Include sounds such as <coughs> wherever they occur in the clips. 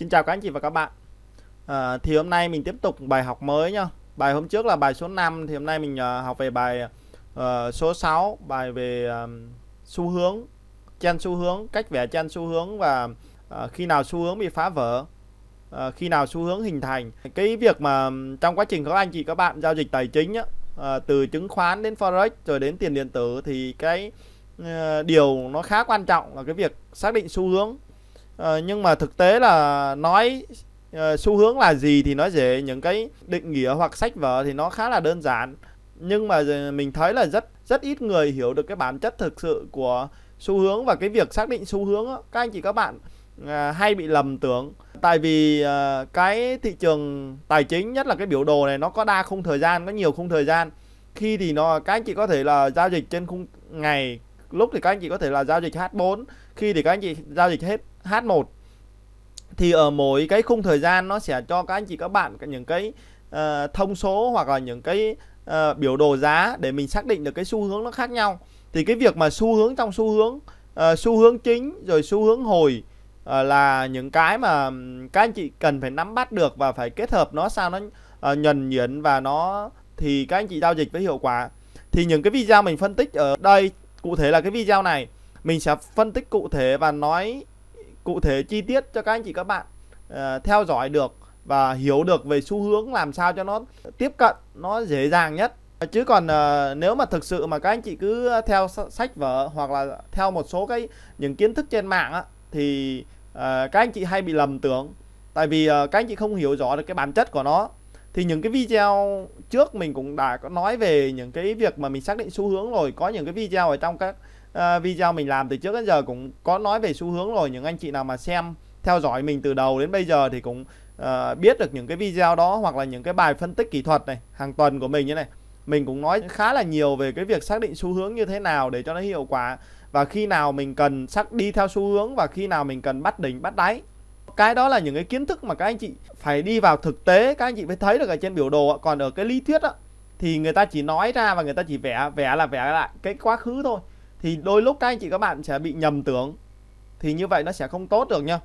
Xin chào các anh chị và các bạn à, Thì hôm nay mình tiếp tục bài học mới nhá Bài hôm trước là bài số 5 Thì hôm nay mình uh, học về bài uh, số 6 Bài về uh, xu hướng Chen xu hướng, cách vẽ chen xu hướng Và uh, khi nào xu hướng bị phá vỡ uh, Khi nào xu hướng hình thành Cái việc mà trong quá trình các anh chị các bạn giao dịch tài chính á, uh, Từ chứng khoán đến Forex Rồi đến tiền điện tử Thì cái điều nó khá quan trọng là cái việc xác định xu hướng Ờ, nhưng mà thực tế là nói uh, xu hướng là gì thì nói dễ những cái định nghĩa hoặc sách vở thì nó khá là đơn giản nhưng mà mình thấy là rất rất ít người hiểu được cái bản chất thực sự của xu hướng và cái việc xác định xu hướng đó. các anh chị các bạn uh, hay bị lầm tưởng tại vì uh, cái thị trường tài chính nhất là cái biểu đồ này nó có đa khung thời gian có nhiều khung thời gian khi thì nó các anh chị có thể là giao dịch trên khung ngày lúc thì các anh chị có thể là giao dịch H4 khi thì các anh chị giao dịch hết H1 thì ở mỗi cái khung thời gian nó sẽ cho các anh chị các bạn những cái uh, thông số hoặc là những cái uh, biểu đồ giá để mình xác định được cái xu hướng nó khác nhau thì cái việc mà xu hướng trong xu hướng uh, xu hướng chính rồi xu hướng hồi uh, là những cái mà các anh chị cần phải nắm bắt được và phải kết hợp nó sao nó uh, nhuần nhuyễn và nó thì các anh chị giao dịch với hiệu quả thì những cái video mình phân tích ở đây cụ thể là cái video này mình sẽ phân tích cụ thể và nói cụ thể chi tiết cho các anh chị các bạn uh, theo dõi được và hiểu được về xu hướng làm sao cho nó tiếp cận nó dễ dàng nhất chứ còn uh, nếu mà thực sự mà các anh chị cứ theo sách vở hoặc là theo một số cái những kiến thức trên mạng á, thì uh, các anh chị hay bị lầm tưởng tại vì uh, các anh chị không hiểu rõ được cái bản chất của nó thì những cái video trước mình cũng đã có nói về những cái việc mà mình xác định xu hướng rồi có những cái video ở trong các Ờ, video mình làm từ trước đến giờ cũng có nói về xu hướng rồi những anh chị nào mà xem theo dõi mình từ đầu đến bây giờ thì cũng uh, biết được những cái video đó hoặc là những cái bài phân tích kỹ thuật này hàng tuần của mình như này mình cũng nói khá là nhiều về cái việc xác định xu hướng như thế nào để cho nó hiệu quả và khi nào mình cần sắc đi theo xu hướng và khi nào mình cần bắt đỉnh bắt đáy cái đó là những cái kiến thức mà các anh chị phải đi vào thực tế các anh chị mới thấy được ở trên biểu đồ còn ở cái lý thuyết đó, thì người ta chỉ nói ra và người ta chỉ vẽ vẽ là vẽ lại cái quá khứ thôi thì đôi lúc các anh chị các bạn sẽ bị nhầm tưởng thì như vậy nó sẽ không tốt được nha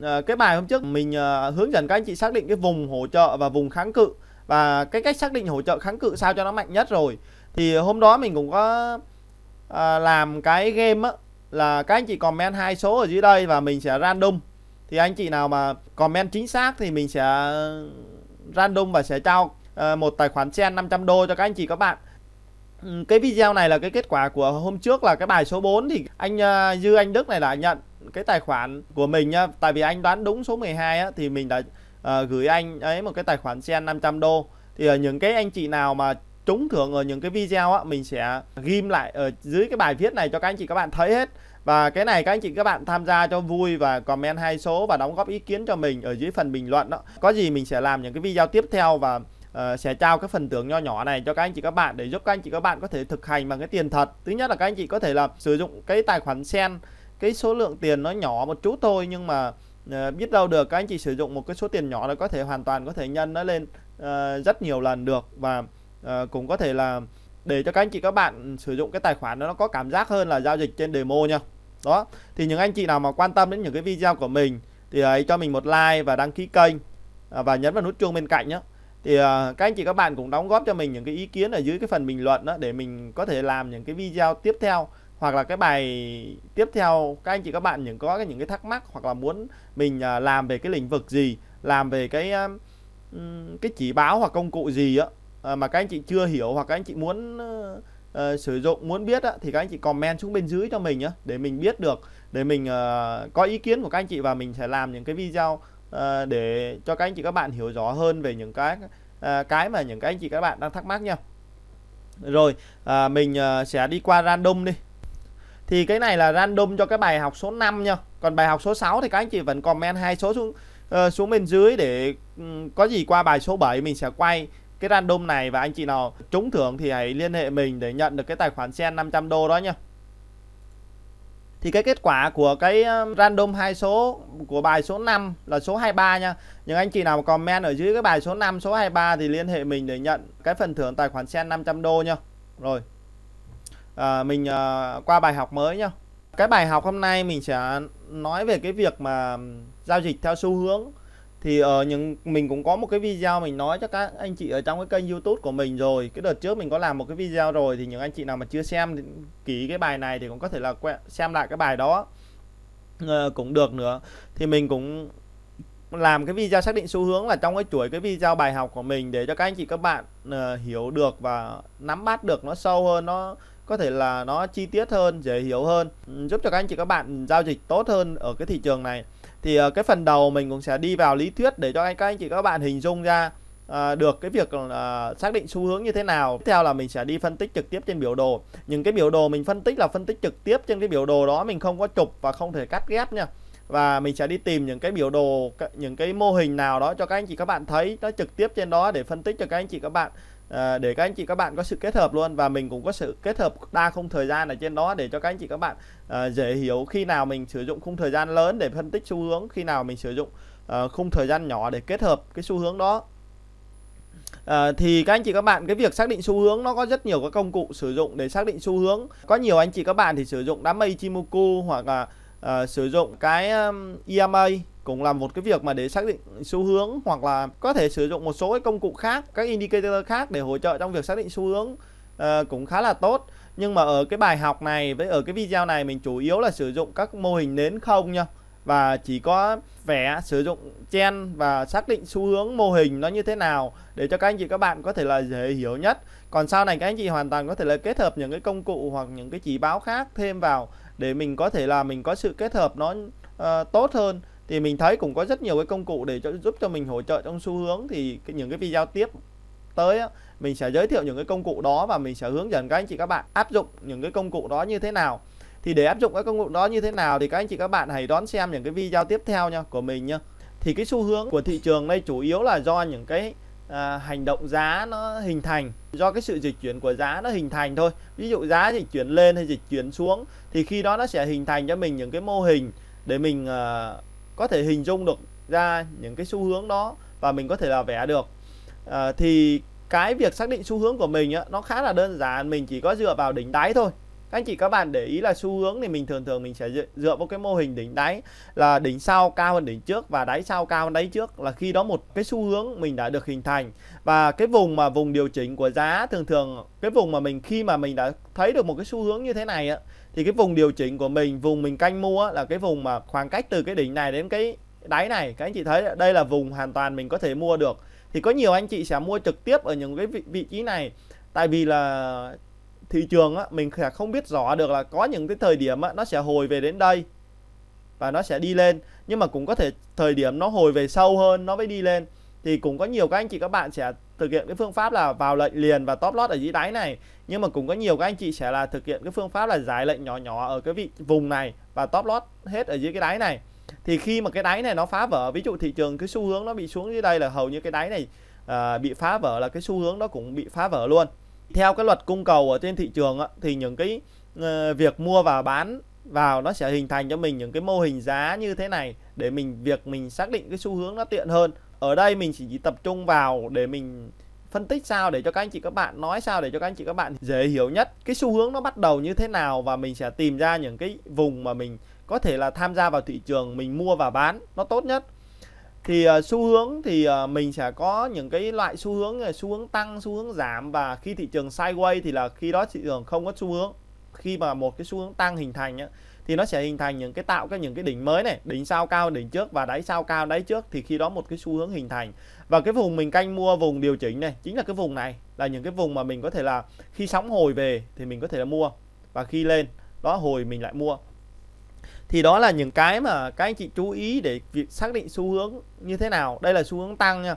à, cái bài hôm trước mình à, hướng dẫn các anh chị xác định cái vùng hỗ trợ và vùng kháng cự và cái cách xác định hỗ trợ kháng cự sao cho nó mạnh nhất rồi thì hôm đó mình cũng có à, làm cái game á là các anh chị comment hai số ở dưới đây và mình sẽ random thì anh chị nào mà comment chính xác thì mình sẽ random và sẽ trao một tài khoản sen 500 đô cho các anh chị các bạn Ừ, cái video này là cái kết quả của hôm trước là cái bài số 4 thì anh ờ, Dư Anh Đức này đã nhận cái tài khoản của mình nhá, tại vì anh đoán đúng số 12 á thì mình đã uh, gửi anh ấy một cái tài khoản sen 500 đô. Thì uh, những cái anh chị nào mà trúng thưởng ở những cái video á mình sẽ ghim lại ở dưới cái bài viết này cho các anh chị các bạn thấy hết. Và cái này các anh chị các bạn tham gia cho vui và comment hai số và đóng góp ý kiến cho mình ở dưới phần bình luận đó. Có gì mình sẽ làm những cái video tiếp theo và uh, sẽ trao cái phần tưởng nho nhỏ này cho các anh chị các bạn để giúp các anh chị các bạn có thể thực hành bằng cái tiền thật thứ nhất là các anh chị có thể là sử dụng cái tài khoản sen cái số lượng tiền nó nhỏ một chút thôi nhưng mà uh, biết đâu được các anh chị sử dụng một cái số tiền nhỏ là có thể hoàn toàn có thể nhân nó lên uh, rất nhiều lần được và uh, cũng có thể là để cho các anh chị các bạn sử dụng cái tài khoản đó nó có cảm giác hơn là giao dịch trên demo nha đó thì những anh chị nào mà quan tâm đến những cái video của mình thì hãy cho mình một like và đăng ký kênh và nhấn vào nút chuông bên cạnh nhé thì uh, các anh chị các bạn cũng đóng góp cho mình những cái ý kiến ở dưới cái phần bình luận đó để mình có thể làm những cái video tiếp theo hoặc là cái bài tiếp theo các anh chị các bạn những có những cái thắc mắc hoặc là muốn mình uh, làm về cái lĩnh vực gì làm về cái uh, cái chỉ báo hoặc công cụ gì á uh, mà các anh chị chưa hiểu hoặc các anh chị muốn uh, uh, sử dụng muốn biết á, thì các anh chị comment xuống bên dưới cho mình nhé để mình biết được để mình uh, có ý kiến của các anh chị và mình sẽ làm những cái video Ờ, để cho các anh chị các bạn hiểu rõ hơn về những cái ờ, cái mà những các anh chị các bạn đang thắc mắc nha rồi ờ, mình sẽ đi qua random đi thì cái này là random cho cái bài học số 5 nha còn bài học số 6 thì các anh chị vẫn comment hai số xuống xuống bên dưới để ừ, có gì qua bài số 7 mình sẽ quay cái random này và anh chị nào trúng thưởng thì hãy liên hệ mình để nhận được cái tài khoản sen 500 đô đó nha thì cái kết quả của cái ờ, random hai số của bài số 5 là số 23 nha. Những anh chị nào comment ở dưới cái bài số 5 số 23 thì liên hệ mình để nhận cái phần thưởng tài khoản sen 500 đô nha. Rồi. À, mình à, qua bài học mới nhá. Cái bài học hôm nay mình sẽ nói về cái việc mà giao dịch theo xu hướng thì uh, những mình cũng có một cái video mình nói cho các anh chị ở trong cái kênh YouTube của mình rồi cái đợt trước mình có làm một cái video rồi thì những anh chị nào mà chưa xem kỹ cái bài này thì cũng có thể là xem lại cái bài đó uh, cũng được nữa thì mình cũng làm cái video xác định xu hướng là trong cái chuỗi cái video bài học của mình để cho các anh chị các bạn uh, hiểu được và nắm bắt được nó sâu hơn nó có thể là nó chi tiết hơn dễ hiểu hơn ừ, giúp cho các anh chị các bạn giao dịch tốt hơn ở cái thị trường này thì uh, cái phần đầu mình cũng sẽ đi vào lý thuyết để cho anh các anh chị các bạn hình dung ra À, được cái việc à, xác định xu hướng như thế nào tiếp theo là mình sẽ đi phân tích trực tiếp trên biểu đồ những cái biểu đồ mình phân tích là phân tích trực tiếp trên cái biểu đồ đó mình không có chụp và không thể cắt ghép nha và mình sẽ đi tìm những cái biểu đồ những cái mô hình nào đó cho các anh chị các bạn thấy nó trực tiếp trên đó để phân tích cho các anh chị các bạn Ờ, để các anh chị các bạn có sự kết hợp luôn và mình cũng có sự kết hợp đa khung thời gian ở trên đó để cho các anh chị các bạn à, dễ hiểu khi nào mình sử dụng khung thời gian lớn để phân tích xu hướng khi nào mình sử dụng à, khung thời gian nhỏ để kết hợp cái xu hướng đó À, thì các anh chị các bạn cái việc xác định xu hướng nó có rất nhiều các công cụ sử dụng để xác định xu hướng có nhiều anh chị các bạn thì sử dụng đám mây Ichimoku hoặc là uh, sử dụng cái um, EMA cũng là một cái việc mà để xác định xu hướng hoặc là có thể sử dụng một số cái công cụ khác các indicator khác để hỗ trợ trong việc xác định xu hướng uh, cũng khá là tốt nhưng mà ở cái bài học này với ở cái video này mình chủ yếu là sử dụng các mô hình nến không nha và chỉ có vẽ sử dụng chen và xác định xu hướng mô hình nó như thế nào để cho các anh chị các bạn có thể là dễ hiểu nhất còn sau này các anh chị hoàn toàn có thể là kết hợp những cái công cụ hoặc những cái chỉ báo khác thêm vào để mình có thể là mình có sự kết hợp nó uh, tốt hơn thì mình thấy cũng có rất nhiều cái công cụ để cho, giúp cho mình hỗ trợ trong xu hướng thì cái, những cái video tiếp tới á, mình sẽ giới thiệu những cái công cụ đó và mình sẽ hướng dẫn các anh chị các bạn áp dụng những cái công cụ đó như thế nào thì để áp dụng các công cụ đó như thế nào thì các anh chị các bạn hãy đón xem những cái video tiếp theo nha của mình nha thì cái xu hướng của thị trường đây chủ yếu là do những cái à, hành động giá nó hình thành do cái sự dịch chuyển của giá nó hình thành thôi ví dụ giá dịch chuyển lên hay dịch chuyển xuống thì khi đó nó sẽ hình thành cho mình những cái mô hình để mình à, có thể hình dung được ra những cái xu hướng đó và mình có thể là vẽ được à, thì cái việc xác định xu hướng của mình á, nó khá là đơn giản mình chỉ có dựa vào đỉnh đáy thôi các anh chị các bạn để ý là xu hướng thì mình thường thường mình sẽ dựa vào cái mô hình đỉnh đáy là đỉnh sau cao hơn đỉnh trước và đáy sau cao hơn đáy trước là khi đó một cái xu hướng mình đã được hình thành và cái vùng mà vùng điều chỉnh của giá thường thường cái vùng mà mình khi mà mình đã thấy được một cái xu hướng như thế này á thì cái vùng điều chỉnh của mình vùng mình canh mua là cái vùng mà khoảng cách từ cái đỉnh này đến cái đáy này các anh chị thấy đây là vùng hoàn toàn mình có thể mua được thì có nhiều anh chị sẽ mua trực tiếp ở những cái vị, vị trí này tại vì là thị trường á, mình sẽ không biết rõ được là có những cái thời điểm á, nó sẽ hồi về đến đây và nó sẽ đi lên nhưng mà cũng có thể thời điểm nó hồi về sâu hơn nó mới đi lên thì cũng có nhiều các anh chị các bạn sẽ thực hiện cái phương pháp là vào lệnh liền và top lót ở dưới đáy này nhưng mà cũng có nhiều các anh chị sẽ là thực hiện cái phương pháp là giải lệnh nhỏ nhỏ ở cái vị vùng này và top lot hết ở dưới cái đáy này thì khi mà cái đáy này nó phá vỡ ví dụ thị trường cái xu hướng nó bị xuống dưới đây là hầu như cái đáy này à, bị phá vỡ là cái xu hướng nó cũng bị phá vỡ luôn theo cái luật cung cầu ở trên thị trường á, thì những cái uh, việc mua và bán vào nó sẽ hình thành cho mình những cái mô hình giá như thế này để mình việc mình xác định cái xu hướng nó tiện hơn ở đây mình chỉ tập trung vào để mình phân tích sao để cho các anh chị các bạn nói sao để cho các anh chị các bạn dễ hiểu nhất cái xu hướng nó bắt đầu như thế nào và mình sẽ tìm ra những cái vùng mà mình có thể là tham gia vào thị trường mình mua và bán nó tốt nhất thì uh, xu hướng thì uh, mình sẽ có những cái loại xu hướng xu hướng tăng xu hướng giảm và khi thị trường sideways thì là khi đó thị trường không có xu hướng khi mà một cái xu hướng tăng hình thành ấy, thì nó sẽ hình thành những cái tạo các những cái đỉnh mới này đỉnh sau cao đỉnh trước và đáy sau cao đáy trước thì khi đó một cái xu hướng hình thành và cái vùng mình canh mua vùng điều chỉnh này chính là cái vùng này là những cái vùng mà mình có thể là khi sóng hồi về thì mình có thể là mua và khi lên đó hồi mình lại mua thì đó là những cái mà các anh chị chú ý để việc xác định xu hướng như thế nào đây là xu hướng tăng nha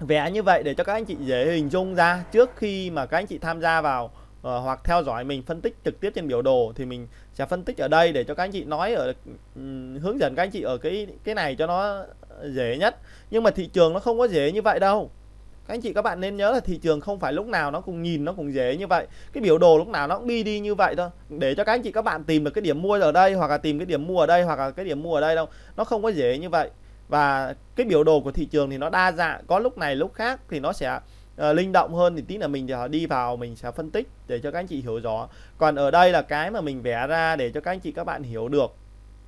vẽ như vậy để cho các anh chị dễ hình dung ra trước khi mà các anh chị tham gia vào Ờ, hoặc theo dõi mình phân tích trực tiếp trên biểu đồ thì mình sẽ phân tích ở đây để cho các anh chị nói ở ừ, hướng dẫn các anh chị ở cái cái này cho nó dễ nhất nhưng mà thị trường nó không có dễ như vậy đâu các anh chị các bạn nên nhớ là thị trường không phải lúc nào nó cũng nhìn nó cũng dễ như vậy cái biểu đồ lúc nào nó cũng đi đi như vậy thôi để cho các anh chị các bạn tìm được cái điểm mua ở đây hoặc là tìm cái điểm mua ở đây hoặc là cái điểm mua ở đây đâu nó không có dễ như vậy và cái biểu đồ của thị trường thì nó đa dạng có lúc này lúc khác thì nó sẽ Ờ, linh động hơn thì tí là mình sẽ đi vào mình sẽ phân tích để cho các anh chị hiểu rõ còn ở đây là cái mà mình vẽ ra để cho các anh chị các bạn hiểu được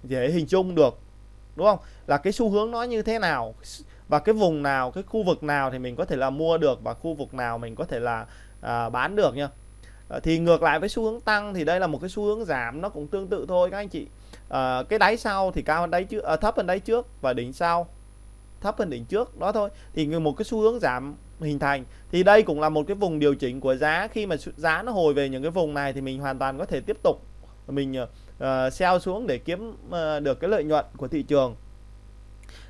dễ hình dung được đúng không là cái xu hướng nó như thế nào và cái vùng nào cái khu vực nào thì mình có thể là mua được và khu vực nào mình có thể là à, bán được nhá. à, thì ngược lại với xu hướng tăng thì đây là một cái xu hướng giảm nó cũng tương tự thôi các anh chị à, cái đáy sau thì cao hơn đáy trước à, thấp hơn đáy trước và đỉnh sau thấp hơn đỉnh trước đó thôi thì một cái xu hướng giảm hình thành thì đây cũng là một cái vùng điều chỉnh của giá khi mà giá nó hồi về những cái vùng này thì mình hoàn toàn có thể tiếp tục mình uh, sell xuống để kiếm uh, được cái lợi nhuận của thị trường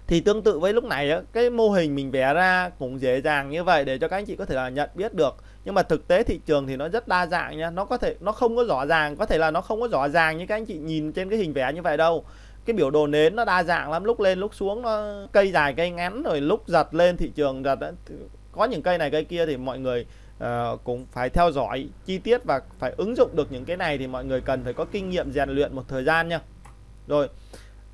thì tương tự với lúc này cái mô hình mình vẽ ra cũng dễ dàng như vậy để cho các anh chị có thể là nhận biết được nhưng mà thực tế thị trường thì nó rất đa dạng nha nó có thể nó không có rõ ràng có thể là nó không có rõ ràng như các anh chị nhìn trên cái hình vẽ như vậy đâu cái biểu đồ nến nó đa dạng lắm lúc lên lúc xuống nó cây dài cây ngắn rồi lúc giật lên thị trường giật có những cây này cây kia thì mọi người uh, cũng phải theo dõi chi tiết và phải ứng dụng được những cái này thì mọi người cần phải có kinh nghiệm rèn luyện một thời gian nha rồi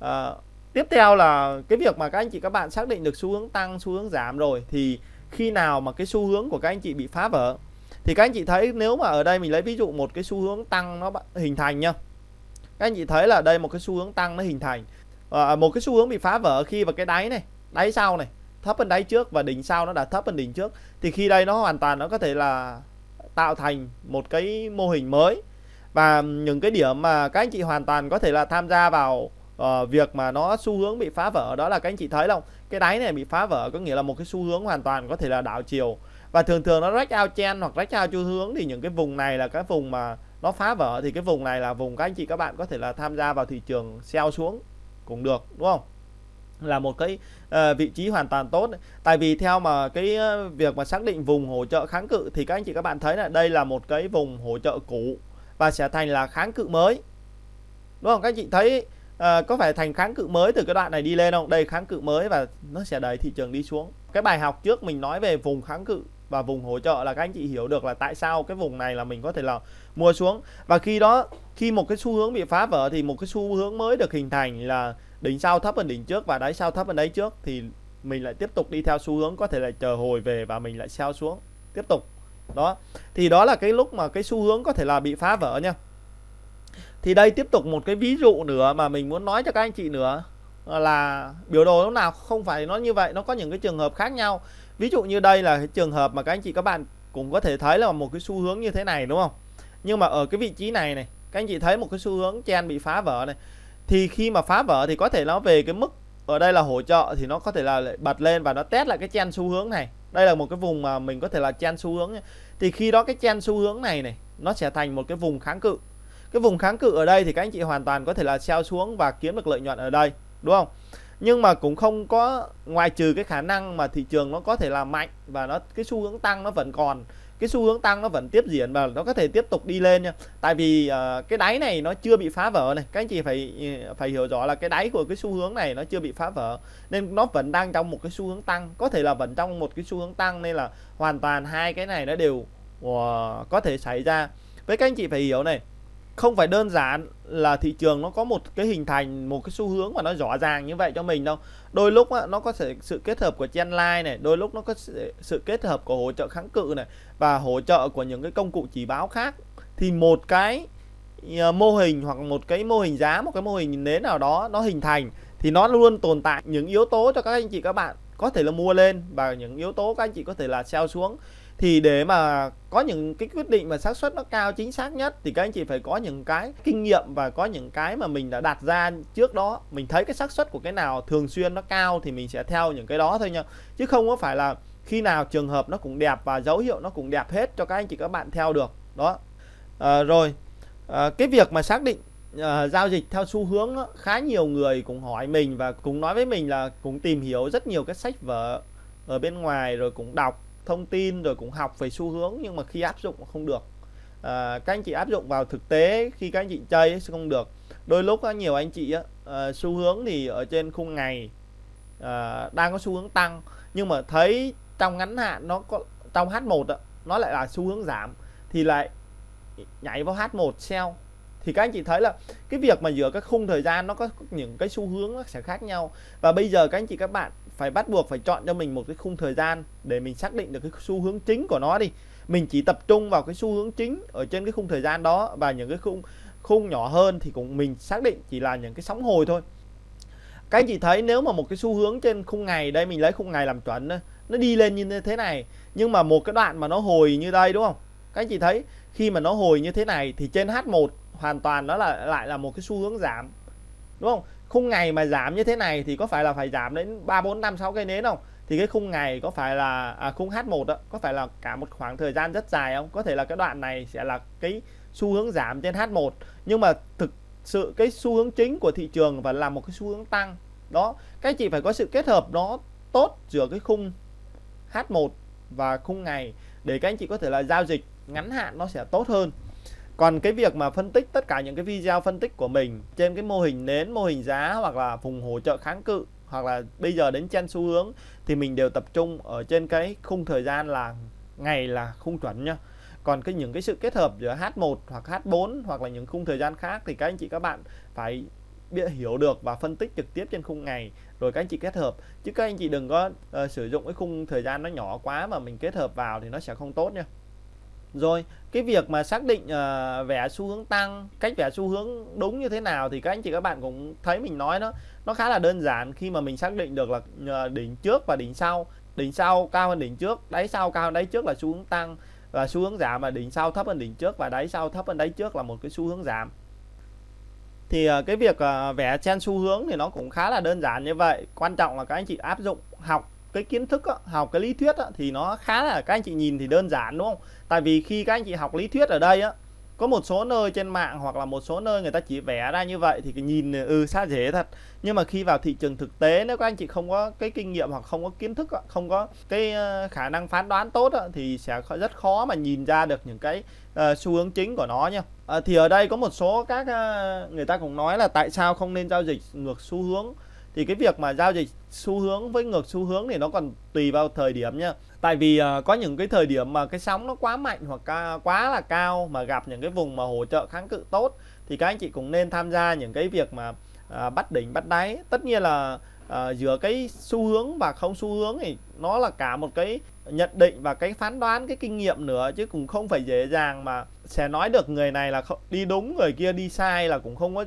uh, tiếp theo là cái việc mà các anh chị các bạn xác định được xu hướng tăng xu hướng giảm rồi thì khi nào mà cái xu hướng của các anh chị bị phá vỡ thì các anh chị thấy nếu mà ở đây mình lấy ví dụ một cái xu hướng tăng nó hình thành nhá các anh chị thấy là đây một cái xu hướng tăng nó hình thành à, một cái xu hướng bị phá vỡ khi vào cái đáy này đáy sau này thấp hơn đáy trước và đỉnh sau nó đã thấp hơn đỉnh trước thì khi đây nó hoàn toàn nó có thể là tạo thành một cái mô hình mới và những cái điểm mà các anh chị hoàn toàn có thể là tham gia vào uh, việc mà nó xu hướng bị phá vỡ đó là các anh chị thấy không cái đáy này bị phá vỡ có nghĩa là một cái xu hướng hoàn toàn có thể là đảo chiều và thường thường nó rách out chen hoặc rách out xu hướng thì những cái vùng này là cái vùng mà nó phá vỡ thì cái vùng này là vùng các anh chị các bạn có thể là tham gia vào thị trường sell xuống cũng được đúng không là một cái uh, vị trí hoàn toàn tốt tại vì theo mà cái uh, việc mà xác định vùng hỗ trợ kháng cự thì các anh chị các bạn thấy là đây là một cái vùng hỗ trợ cũ và sẽ thành là kháng cự mới đúng không các anh chị thấy uh, có phải thành kháng cự mới từ cái đoạn này đi lên không đây kháng cự mới và nó sẽ đẩy thị trường đi xuống cái bài học trước mình nói về vùng kháng cự và vùng hỗ trợ là các anh chị hiểu được là tại sao cái vùng này là mình có thể là mua xuống và khi đó khi một cái xu hướng bị phá vỡ thì một cái xu hướng mới được hình thành là đỉnh sau thấp hơn đỉnh trước và đáy sau thấp hơn đáy trước thì mình lại tiếp tục đi theo xu hướng có thể là chờ hồi về và mình lại sell xuống tiếp tục đó thì đó là cái lúc mà cái xu hướng có thể là bị phá vỡ nha thì đây tiếp tục một cái ví dụ nữa mà mình muốn nói cho các anh chị nữa ờ, là biểu đồ lúc nào không phải nó như vậy nó có những cái trường hợp khác nhau ví dụ như đây là cái trường hợp mà các anh chị các bạn cũng có thể thấy là một cái xu hướng như thế này đúng không nhưng mà ở cái vị trí này này các anh chị thấy một cái xu hướng chen bị phá vỡ này thì khi mà phá vỡ thì có thể nó về cái mức ở đây là hỗ trợ thì nó có thể là bật lên và nó test lại cái chen xu hướng này đây là một cái vùng mà mình có thể là chen xu hướng thì khi đó cái chen xu hướng này này nó sẽ thành một cái vùng kháng cự cái vùng kháng cự ở đây thì các anh chị hoàn toàn có thể là treo xuống và kiếm được lợi nhuận ở đây đúng không nhưng mà cũng không có ngoài trừ cái khả năng mà thị trường nó có thể là mạnh và nó cái xu hướng tăng nó vẫn còn cái xu hướng tăng nó vẫn tiếp diễn và nó có thể tiếp tục đi lên nha tại vì uh, cái đáy này nó chưa bị phá vỡ này các anh chị phải ừ, phải hiểu rõ là cái đáy của cái xu hướng này nó chưa bị phá vỡ nên nó vẫn đang trong một cái xu hướng tăng có thể là vẫn trong một cái xu hướng tăng nên là hoàn toàn hai cái này nó đều uh, có thể xảy ra với các anh chị phải hiểu này không phải đơn giản là thị trường nó có một cái hình thành một cái xu hướng mà nó rõ ràng như vậy cho mình đâu đôi lúc á, nó có thể sự kết hợp của trendline này đôi lúc nó có sự kết hợp của hỗ trợ kháng cự này và hỗ trợ của những cái công cụ chỉ báo khác thì một cái ờ, mô hình hoặc một cái mô hình giá một cái mô hình nến nào đó nó hình thành thì nó luôn tồn tại những yếu tố cho các anh chị các bạn có thể là mua lên và những yếu tố các anh chị có thể là sell xuống thì để mà có những cái quyết định mà xác suất nó cao chính xác nhất thì các anh chị phải có những cái kinh nghiệm và có những cái mà mình đã đặt ra trước đó mình thấy cái xác suất của cái nào thường xuyên nó cao thì mình sẽ theo những cái đó thôi nha chứ không có phải là khi nào trường hợp nó cũng đẹp và dấu hiệu nó cũng đẹp hết cho các anh chị các bạn theo được đó à, rồi à, cái việc mà xác định À, giao dịch theo xu hướng đó, khá nhiều người cũng hỏi mình và cũng nói với mình là cũng tìm hiểu rất nhiều cái sách vở ở bên ngoài rồi cũng đọc thông tin rồi cũng học về xu hướng nhưng mà khi áp dụng không được à, các anh chị áp dụng vào thực tế khi các anh chị chơi sẽ không được đôi lúc có nhiều anh chị á, à, xu hướng thì ở trên khung ngày à, đang có xu hướng tăng nhưng mà thấy trong ngắn hạn nó có trong H1 á, nó lại là xu hướng giảm thì lại nhảy vào H1 sell thì các anh chị thấy là cái việc mà giữa các khung thời gian nó có những cái xu hướng nó sẽ khác nhau và bây giờ các anh chị các bạn phải bắt buộc phải chọn cho mình một cái khung thời gian để mình xác định được cái xu hướng chính của nó đi mình chỉ tập trung vào cái xu hướng chính ở trên cái khung thời gian đó và những cái khung khung nhỏ hơn thì cũng mình xác định chỉ là những cái sóng hồi thôi các anh chị thấy nếu mà một cái xu hướng trên khung ngày đây mình lấy khung ngày làm chuẩn nó đi lên như thế này nhưng mà một cái đoạn mà nó hồi như đây đúng không các anh chị thấy khi mà nó hồi như thế này thì trên H1 hoàn toàn nó là lại là một cái xu hướng giảm đúng không khung ngày mà giảm như thế này thì có phải là phải giảm đến 3 4 5 6 cây nến không? Thì cái khung ngày có phải là à, khung H1 đó, có phải là cả một khoảng thời gian rất dài không? Có thể là cái đoạn này sẽ là cái xu hướng giảm trên H1 nhưng mà thực sự cái xu hướng chính của thị trường và là một cái xu hướng tăng. Đó, các chị phải có sự kết hợp đó tốt giữa cái khung H1 và khung ngày để các anh chị có thể là giao dịch ngắn hạn nó sẽ tốt hơn còn cái việc mà phân tích tất cả những cái video phân tích của mình trên cái mô hình nến mô hình giá hoặc là vùng hỗ trợ kháng cự hoặc là bây giờ đến trên xu hướng thì mình đều tập trung ở trên cái khung thời gian là ngày là khung chuẩn nhá còn cái những cái sự kết hợp giữa H1 hoặc H4 hoặc là những khung thời gian khác thì các anh chị các bạn phải biết hiểu được và phân tích trực tiếp trên khung ngày rồi các anh chị kết hợp chứ các anh chị đừng có uh, sử dụng cái khung thời gian nó nhỏ quá mà mình kết hợp vào thì nó sẽ không tốt nha rồi cái việc mà xác định uh, ờ, vẽ xu hướng tăng cách vẽ xu hướng đúng như thế nào thì các anh chị các bạn cũng thấy mình nói nó nó khá là đơn giản khi mà mình xác định được là uh, đỉnh trước và đỉnh sau đỉnh sau cao hơn đỉnh trước đáy sau cao hơn đáy trước là xu hướng tăng và xu hướng giảm mà đỉnh sau thấp hơn đỉnh trước và đáy sau thấp hơn đáy trước là một cái xu hướng giảm thì uh, cái việc uh, vẽ trên xu hướng thì nó cũng khá là đơn giản như vậy quan trọng là các anh chị áp dụng học cái kiến thức á, học cái lý thuyết á, thì nó khá là các anh chị nhìn thì đơn giản đúng không tại vì khi các anh chị học lý thuyết ở đây á có một số nơi trên mạng hoặc là một số nơi người ta chỉ vẽ ra như vậy thì nhìn ừ xa dễ thật nhưng mà khi vào thị trường thực tế nếu các anh chị không có cái kinh nghiệm hoặc không có kiến thức không có cái ờ, khả năng phán đoán tốt thì sẽ rất khó mà nhìn ra được những cái ờ, xu hướng chính của nó nha ờ, thì ở đây có một số các người ta cũng nói là tại sao không nên giao dịch ngược xu hướng thì cái việc mà giao dịch xu hướng với ngược xu hướng thì nó còn tùy vào thời điểm nha tại vì uh, có những cái thời điểm mà cái sóng nó quá mạnh hoặc ca, quá là cao mà gặp những cái vùng mà hỗ trợ kháng cự tốt thì các anh chị cũng nên tham gia những cái việc mà uh, bắt đỉnh bắt đáy tất nhiên là uh, giữa cái xu hướng và không xu hướng thì nó là cả một cái nhận định và cái phán đoán cái kinh nghiệm nữa chứ cũng không phải dễ dàng mà sẽ nói được người này là không, đi đúng người kia đi sai là cũng không có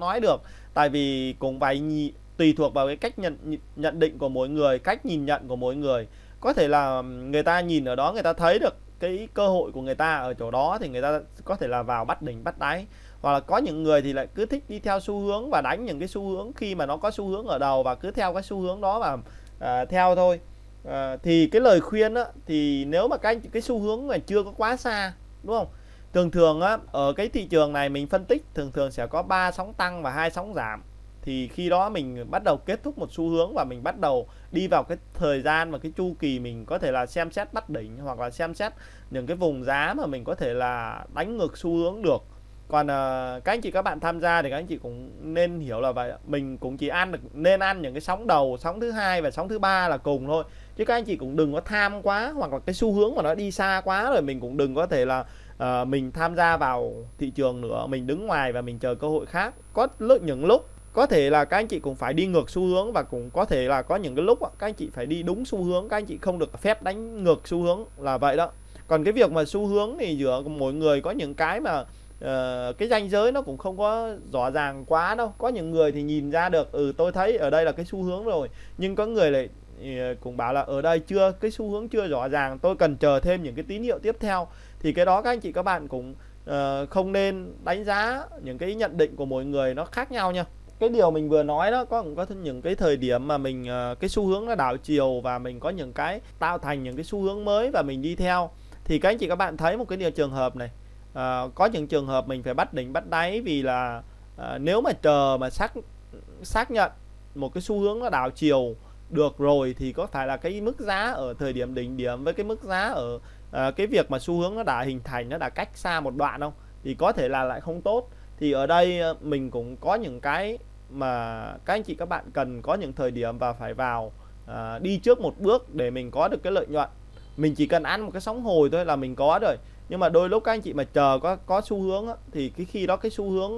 nói được tại vì cũng phải nhị tùy thuộc vào cái cách nhận nhận định của mỗi người cách nhìn nhận của mỗi người có thể là người ta nhìn ở đó người ta thấy được cái cơ hội của người ta ở chỗ đó thì người ta có thể là vào bắt đỉnh bắt đáy hoặc là có những người thì lại cứ thích đi theo xu hướng và đánh những cái xu hướng khi mà nó có xu hướng ở đầu và cứ theo cái xu hướng đó và à, theo thôi à, thì cái lời khuyên á, thì nếu mà cái cái xu hướng mà chưa có quá xa đúng không thường thường á, ở cái thị trường này mình phân tích thường thường sẽ có ba sóng tăng và hai sóng giảm thì khi đó mình bắt đầu kết thúc một xu hướng và mình bắt đầu đi vào cái thời gian và cái chu kỳ mình có thể là xem xét bắt đỉnh hoặc là xem xét những cái vùng giá mà mình có thể là đánh ngược xu hướng được còn ờ, các anh chị các bạn tham gia thì các anh chị cũng nên hiểu là vậy mình cũng chỉ ăn được nên ăn những cái sóng đầu sóng thứ hai và sóng thứ ba là cùng thôi chứ các anh chị cũng đừng có tham quá hoặc là cái xu hướng mà nó đi xa quá rồi mình cũng đừng có thể là uh, mình tham gia vào thị trường nữa mình đứng ngoài và mình chờ cơ hội khác có lúc những lúc có thể là các anh chị cũng phải đi ngược xu hướng và cũng có thể là có những cái lúc các anh chị phải đi đúng xu hướng các anh chị không được phép đánh ngược xu hướng là vậy đó còn cái việc mà xu hướng thì giữa mỗi người có những cái mà uh, cái ranh giới nó cũng không có rõ ràng quá đâu có những người thì nhìn ra được ừ tôi thấy ở đây là cái xu hướng rồi nhưng có người lại ờ, cũng bảo là ở đây chưa cái xu hướng chưa rõ ràng tôi cần chờ thêm những cái tín hiệu tiếp theo thì cái đó các anh chị các bạn cũng uh, không nên đánh giá những cái nhận định của mỗi người nó khác nhau nha cái điều mình vừa nói đó có có những cái thời điểm mà mình ờ, cái xu hướng nó đảo chiều và mình có những cái tạo thành những cái xu hướng mới và mình đi theo thì các anh chị các bạn thấy một cái điều trường hợp này à, có những trường hợp mình phải bắt đỉnh bắt đáy vì là à, nếu mà chờ mà xác xác nhận một cái xu hướng nó đảo chiều được rồi thì có phải là cái mức giá ở thời điểm đỉnh điểm với cái mức giá ở à, cái việc mà xu hướng nó đã hình thành nó đã cách xa một đoạn không thì có thể là lại không tốt thì ở đây ờ, mình cũng có những cái mà các anh chị các bạn cần có những thời điểm và phải vào à, đi trước một bước để mình có được cái lợi nhuận mình chỉ cần ăn một cái sóng hồi thôi là mình có rồi nhưng mà đôi lúc các anh chị mà chờ có có xu hướng á, thì cái khi đó cái xu hướng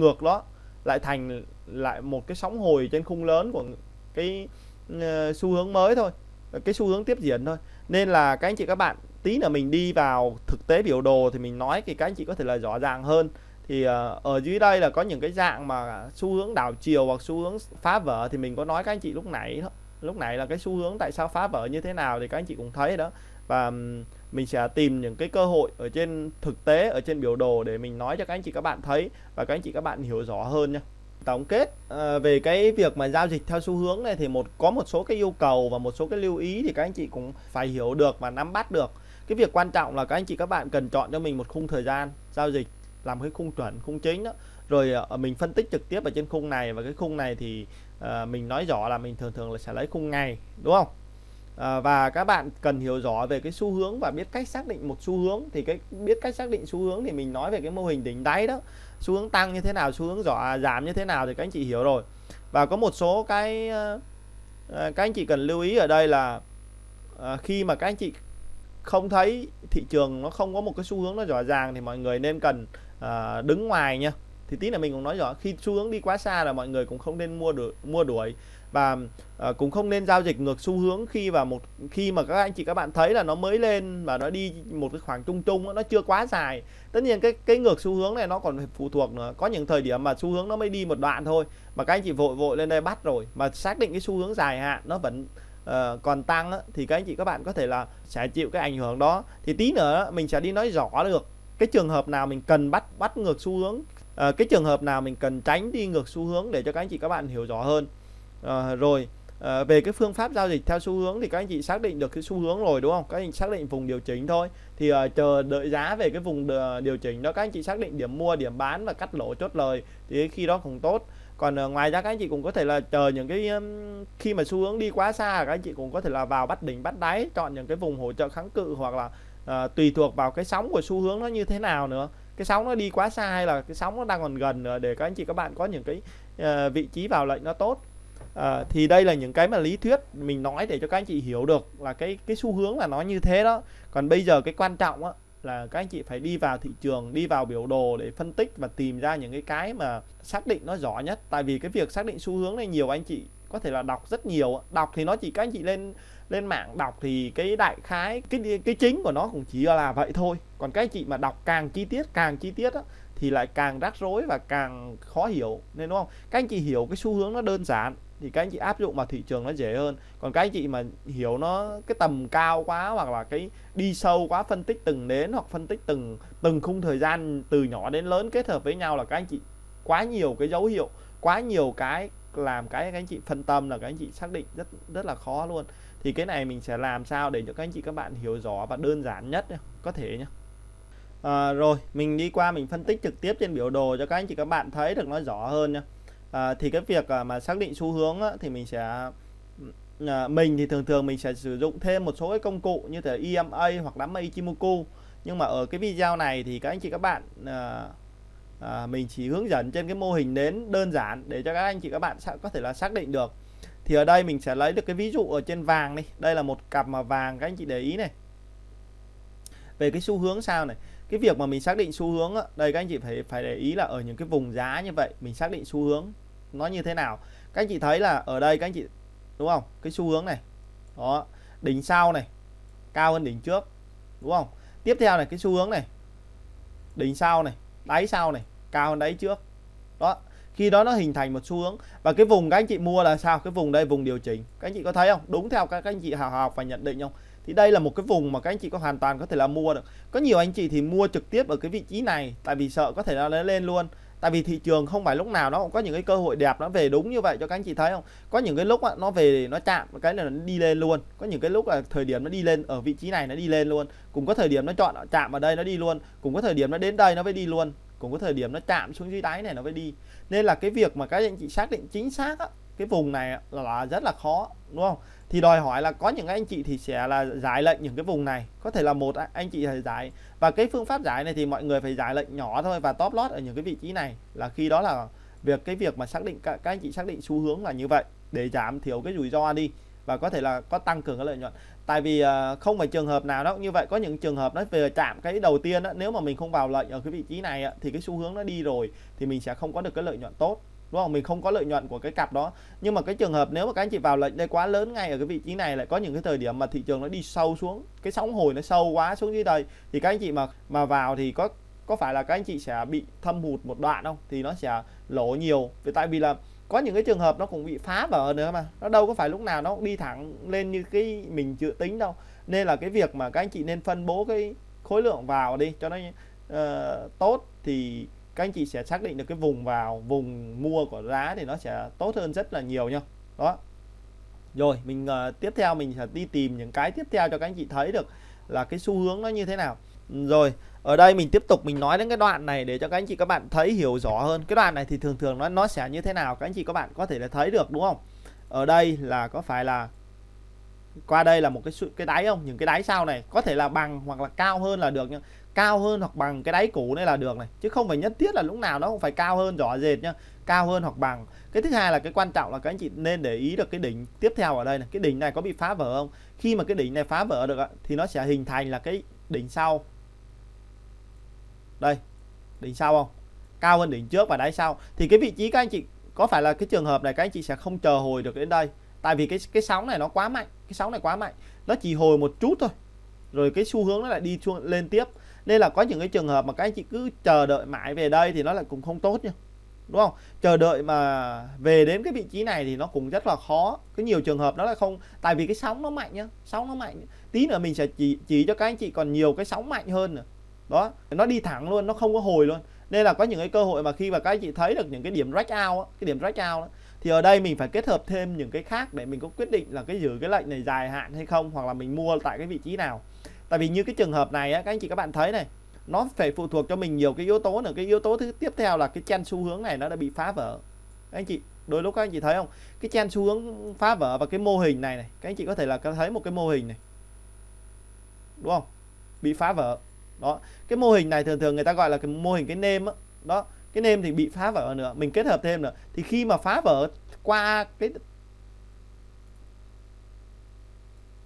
ngược đó lại thành lại một cái sóng hồi trên khung lớn của cái ờ, xu hướng mới thôi cái xu hướng tiếp diễn thôi nên là các anh chị các bạn tí nữa mình đi vào thực tế biểu đồ thì mình nói thì các anh chị có thể là rõ ràng hơn thì ờ, ở dưới đây là có những cái dạng mà xu hướng đảo chiều hoặc xu hướng phá vỡ thì mình có nói các anh chị lúc nãy lúc nãy là cái xu hướng tại sao phá vỡ như thế nào thì các anh chị cũng thấy đó và mình sẽ tìm những cái cơ hội ở trên thực tế ở trên biểu đồ để mình nói cho các anh chị các bạn thấy và các anh chị các bạn hiểu rõ hơn nha tổng kết ờ, về cái việc mà giao dịch theo xu hướng này thì một có một số cái yêu cầu và một số cái lưu ý thì các anh chị cũng phải hiểu được và nắm bắt được cái việc quan trọng là các anh chị các bạn cần chọn cho mình một khung thời gian giao dịch làm cái khung chuẩn khung chính đó rồi ờ, ờ, mình phân tích trực tiếp ở trên khung này và cái khung này thì uh, mình nói rõ là mình thường thường là sẽ lấy khung ngày đúng không uh, và các bạn cần hiểu rõ về cái xu hướng và biết cách xác định một xu hướng thì cái biết cách xác định xu hướng thì mình nói về cái mô hình đỉnh đáy đó xu hướng tăng như thế nào xu hướng rõ giảm như thế nào thì các anh chị hiểu rồi và có một số cái uh, các anh chị cần lưu ý ở đây là uh, khi mà các anh chị không thấy thị trường nó không có một cái xu hướng nó rõ ràng thì mọi người nên cần Ờ, đứng ngoài nha thì tí là mình cũng nói rõ khi xu hướng đi quá xa là mọi người cũng không nên mua đuổi, mua đuổi và à, cũng không nên giao dịch ngược xu hướng khi và một khi mà các anh chị các bạn thấy là nó mới lên và nó đi một cái khoảng trung trung nó chưa quá dài tất nhiên cái cái ngược xu hướng này nó còn phụ thuộc nữa có những thời điểm mà xu hướng nó mới đi một đoạn thôi mà các anh chị vội vội lên đây bắt rồi mà xác định cái xu hướng dài hạn nó vẫn Uh, còn tăng á, thì các anh chị các bạn có thể là sẽ chịu cái ảnh hưởng đó thì tí nữa mình sẽ đi nói rõ được cái trường hợp nào mình cần bắt bắt ngược xu hướng à, cái trường hợp nào mình cần tránh đi ngược xu hướng để cho các anh chị các bạn hiểu rõ hơn à, rồi à, về cái phương pháp giao dịch theo xu hướng thì các anh chị xác định được cái xu hướng rồi đúng không các anh chị xác định vùng điều chỉnh thôi thì à, chờ đợi giá về cái vùng điều chỉnh đó các anh chị xác định điểm mua điểm bán và cắt lỗ chốt lời thì khi đó cũng tốt còn ngoài ra các anh chị cũng có thể là chờ những cái khi mà xu hướng đi quá xa các anh chị cũng có thể là vào bắt đỉnh bắt đáy chọn những cái vùng hỗ trợ kháng cự hoặc là à, tùy thuộc vào cái sóng của xu hướng nó như thế nào nữa cái sóng nó đi quá xa hay là cái sóng nó đang còn gần nữa để các anh chị các bạn có những cái à, vị trí vào lệnh nó tốt à, thì đây là những cái mà lý thuyết mình nói để cho các anh chị hiểu được là cái cái xu hướng là nó như thế đó còn bây giờ cái quan trọng á, là các anh chị phải đi vào thị trường đi vào biểu đồ để phân tích và tìm ra những cái cái mà xác định nó rõ nhất tại vì cái việc xác định xu hướng này nhiều anh chị có thể là đọc rất nhiều đọc thì nó chỉ các anh chị lên lên mạng đọc thì cái đại khái cái cái chính của nó cũng chỉ là vậy thôi còn cái chị mà đọc càng chi tiết càng chi tiết á, thì lại càng rắc rối và càng khó hiểu nên đúng không các anh chị hiểu cái xu hướng nó đơn giản thì các anh chị áp dụng vào thị trường nó dễ hơn còn các anh chị mà hiểu nó cái tầm cao quá hoặc là cái đi sâu quá phân tích từng đến hoặc phân tích từng từng khung thời gian từ nhỏ đến lớn kết hợp với nhau là các anh chị quá nhiều cái dấu hiệu quá nhiều cái làm cái các anh chị phân tâm là các anh chị xác định rất rất là khó luôn thì cái này mình sẽ làm sao để cho các anh chị các bạn hiểu rõ và đơn giản nhất có thể nhé à, rồi mình đi qua mình phân tích trực tiếp trên biểu đồ cho các anh chị các bạn thấy được nó rõ hơn nhé à, thì cái việc à, mà xác định xu hướng thì mình sẽ à, mình thì thường thường mình sẽ sử dụng thêm một số cái công cụ như thể EMA hoặc đám mây Ichimoku nhưng mà ở cái video này thì các anh chị các bạn à, à, mình chỉ hướng dẫn trên cái mô hình đến đơn giản để cho các anh chị các bạn có thể là xác định được thì ở đây mình sẽ lấy được cái ví dụ ở trên vàng đi đây là một cặp mà vàng các anh chị để ý này về cái xu hướng sao này cái việc mà mình xác định xu hướng đây các anh chị phải phải để ý là ở những cái vùng giá như vậy mình xác định xu hướng nó như thế nào các anh chị thấy là ở đây các anh chị đúng không cái xu hướng này đó đỉnh sau này cao hơn đỉnh trước đúng không tiếp theo này cái xu hướng này đỉnh sau này đáy sau này cao hơn đáy trước đó khi đó nó hình thành một xu hướng và cái vùng các anh chị mua là sao cái vùng đây vùng điều chỉnh các anh chị có thấy không đúng theo các anh chị hào học và nhận định không thì đây là một cái vùng mà các anh chị có hoàn toàn có thể là mua được có nhiều anh chị thì mua trực tiếp ở cái vị trí này tại vì sợ có thể nó lên luôn tại vì thị trường không phải lúc nào nó cũng có những cái cơ hội đẹp nó về đúng như vậy cho các anh chị thấy không có những cái lúc nó về nó chạm cái là nó đi lên luôn có những cái lúc là thời điểm nó đi lên ở vị trí này nó đi lên luôn cũng có thời điểm nó chọn chạm ở đây nó đi luôn cũng có thời điểm nó đến đây nó mới đi luôn cũng có thời điểm nó chạm xuống dưới đáy này nó mới đi nên là cái việc mà các anh chị xác định chính xác á, cái vùng này là rất là khó đúng không thì đòi hỏi là có những anh chị thì sẽ là giải lệnh những cái vùng này có thể là một anh chị phải giải và cái phương pháp giải này thì mọi người phải giải lệnh nhỏ thôi và top lót ở những cái vị trí này là khi đó là việc cái việc mà xác định các, các anh chị xác định xu hướng là như vậy để giảm thiểu cái rủi ro đi và có thể là có tăng cường cái lợi nhuận tại vì ờ, không phải trường hợp nào đó như vậy có những trường hợp nó về chạm cái đầu tiên đó, nếu mà mình không vào lợi ở cái vị trí này thì cái xu hướng nó đi rồi thì mình sẽ không có được cái lợi nhuận tốt đúng không mình không có lợi nhuận của cái cặp đó nhưng mà cái trường hợp nếu mà các anh chị vào lệnh đây quá lớn ngay ở cái vị trí này lại có những cái thời điểm mà thị trường nó đi sâu xuống cái sóng hồi nó sâu quá xuống dưới đây thì các anh chị mà mà vào thì có có phải là các anh chị sẽ bị thâm hụt một đoạn không thì nó sẽ lỗ nhiều vì tại vì là có những cái trường hợp nó cũng bị phá vỡ nữa mà nó đâu có phải lúc nào nó cũng đi thẳng lên như cái mình dự tính đâu nên là cái việc mà các anh chị nên phân bố cái khối lượng vào đi cho nó uh, tốt thì các anh chị sẽ xác định được cái vùng vào vùng mua của giá thì nó sẽ tốt hơn rất là nhiều nha đó rồi mình uh, tiếp theo mình sẽ đi tìm những cái tiếp theo cho các anh chị thấy được là cái xu hướng nó như thế nào rồi ở đây mình tiếp tục mình nói đến cái đoạn này để cho các anh chị các bạn thấy hiểu rõ hơn cái đoạn này thì thường thường nó nó sẽ như thế nào các anh chị các bạn có thể là thấy được đúng không ở đây là có phải là qua đây là một cái cái đáy không những cái đáy sau này có thể là bằng hoặc là cao hơn là được nhá cao hơn hoặc bằng cái đáy cũ này là được này chứ không phải nhất thiết là lúc nào nó cũng phải cao hơn rõ rệt nhá cao hơn hoặc bằng cái thứ hai là cái quan trọng là các anh chị nên để ý được cái đỉnh tiếp theo ở đây này cái đỉnh này có bị phá vỡ không khi mà cái đỉnh này phá vỡ được thì nó sẽ hình thành là cái đỉnh sau đây đỉnh sau không cao hơn đỉnh trước và đáy sau thì cái vị trí các anh chị có phải là cái trường hợp này các anh chị sẽ không chờ hồi được đến đây tại vì cái cái sóng này nó quá mạnh cái sóng này quá mạnh nó chỉ hồi một chút thôi rồi cái xu hướng nó lại đi xuống lên tiếp nên là có những cái trường hợp mà các anh chị cứ chờ đợi mãi về đây thì nó lại cũng không tốt nhá đúng không chờ đợi mà về đến cái vị trí này thì nó cũng rất là khó cái nhiều trường hợp nó là không tại vì cái sóng nó mạnh nhá sóng nó mạnh tí nữa mình sẽ chỉ chỉ cho các anh chị còn nhiều cái sóng mạnh hơn nữa đó nó đi thẳng luôn nó không có hồi luôn nên là có những cái cơ hội mà khi mà các anh chị thấy được những cái điểm rách out á, cái điểm rách out đó, thì ở đây mình phải kết hợp thêm những cái khác để mình có quyết định là cái giữ cái lệnh này dài hạn hay không hoặc là mình mua tại cái vị trí nào tại vì như cái trường hợp này á, các anh chị các bạn thấy này nó phải phụ thuộc cho mình nhiều cái yếu tố nữa cái yếu tố thứ tiếp theo là cái chen xu hướng này nó đã bị phá vỡ các anh chị đôi lúc các anh chị thấy không cái chen xu hướng phá vỡ và cái mô hình này này các anh chị có thể là thấy một cái mô hình này đúng không bị phá vỡ đó cái mô hình này thường thường người ta gọi là cái mô hình cái nêm đó. đó cái nêm thì bị phá vỡ nữa mình kết hợp thêm nữa thì khi mà phá vỡ qua cái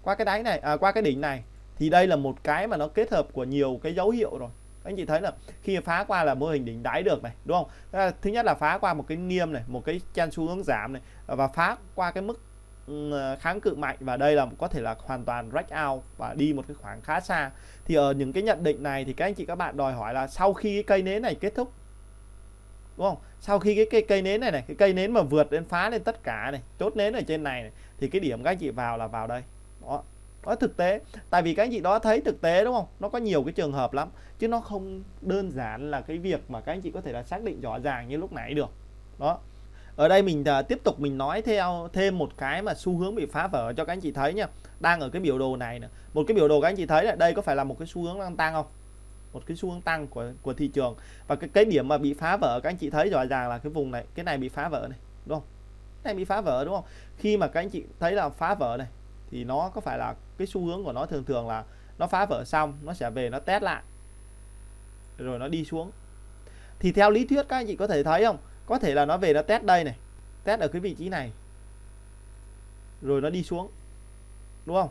qua cái đáy này à, qua cái đỉnh này thì đây là một cái mà nó kết hợp của nhiều cái dấu hiệu rồi anh chị thấy là khi phá qua là mô hình đỉnh đáy được này đúng không thứ nhất là phá qua một cái niêm này một cái chen xu hướng giảm này và phá qua cái mức Ừ, kháng cự mạnh và đây là có thể là hoàn toàn break out và đi một cái khoảng khá xa thì ở những cái nhận định này thì các anh chị các bạn đòi hỏi là sau khi cái cây nến này kết thúc đúng không sau khi cái cây cây nến này này cái cây nến mà vượt đến phá lên tất cả này chốt nến ở trên này, này thì cái điểm các anh chị vào là vào đây đó đó thực tế tại vì các anh chị đó thấy thực tế đúng không nó có nhiều cái trường hợp lắm chứ nó không đơn giản là cái việc mà các anh chị có thể là xác định rõ ràng như lúc nãy được đó ở đây mình à, tiếp tục mình nói theo thêm một cái mà xu hướng bị phá vỡ cho các anh chị thấy nha đang ở cái biểu đồ này nè một cái biểu đồ các anh chị thấy là đây có phải là một cái xu hướng đang tăng không một cái xu hướng tăng của của thị trường và cái cái điểm mà bị phá vỡ các anh chị thấy rõ ràng là cái vùng này cái này bị phá vỡ này đúng không cái này bị phá vỡ đúng không khi mà các anh chị thấy là phá vỡ này thì nó có phải là cái xu hướng của nó thường thường là nó phá vỡ xong nó sẽ về nó test lại rồi nó đi xuống thì theo lý thuyết các anh chị có thể thấy không có thể là nó về nó test đây này test ở cái vị trí này rồi nó đi xuống đúng không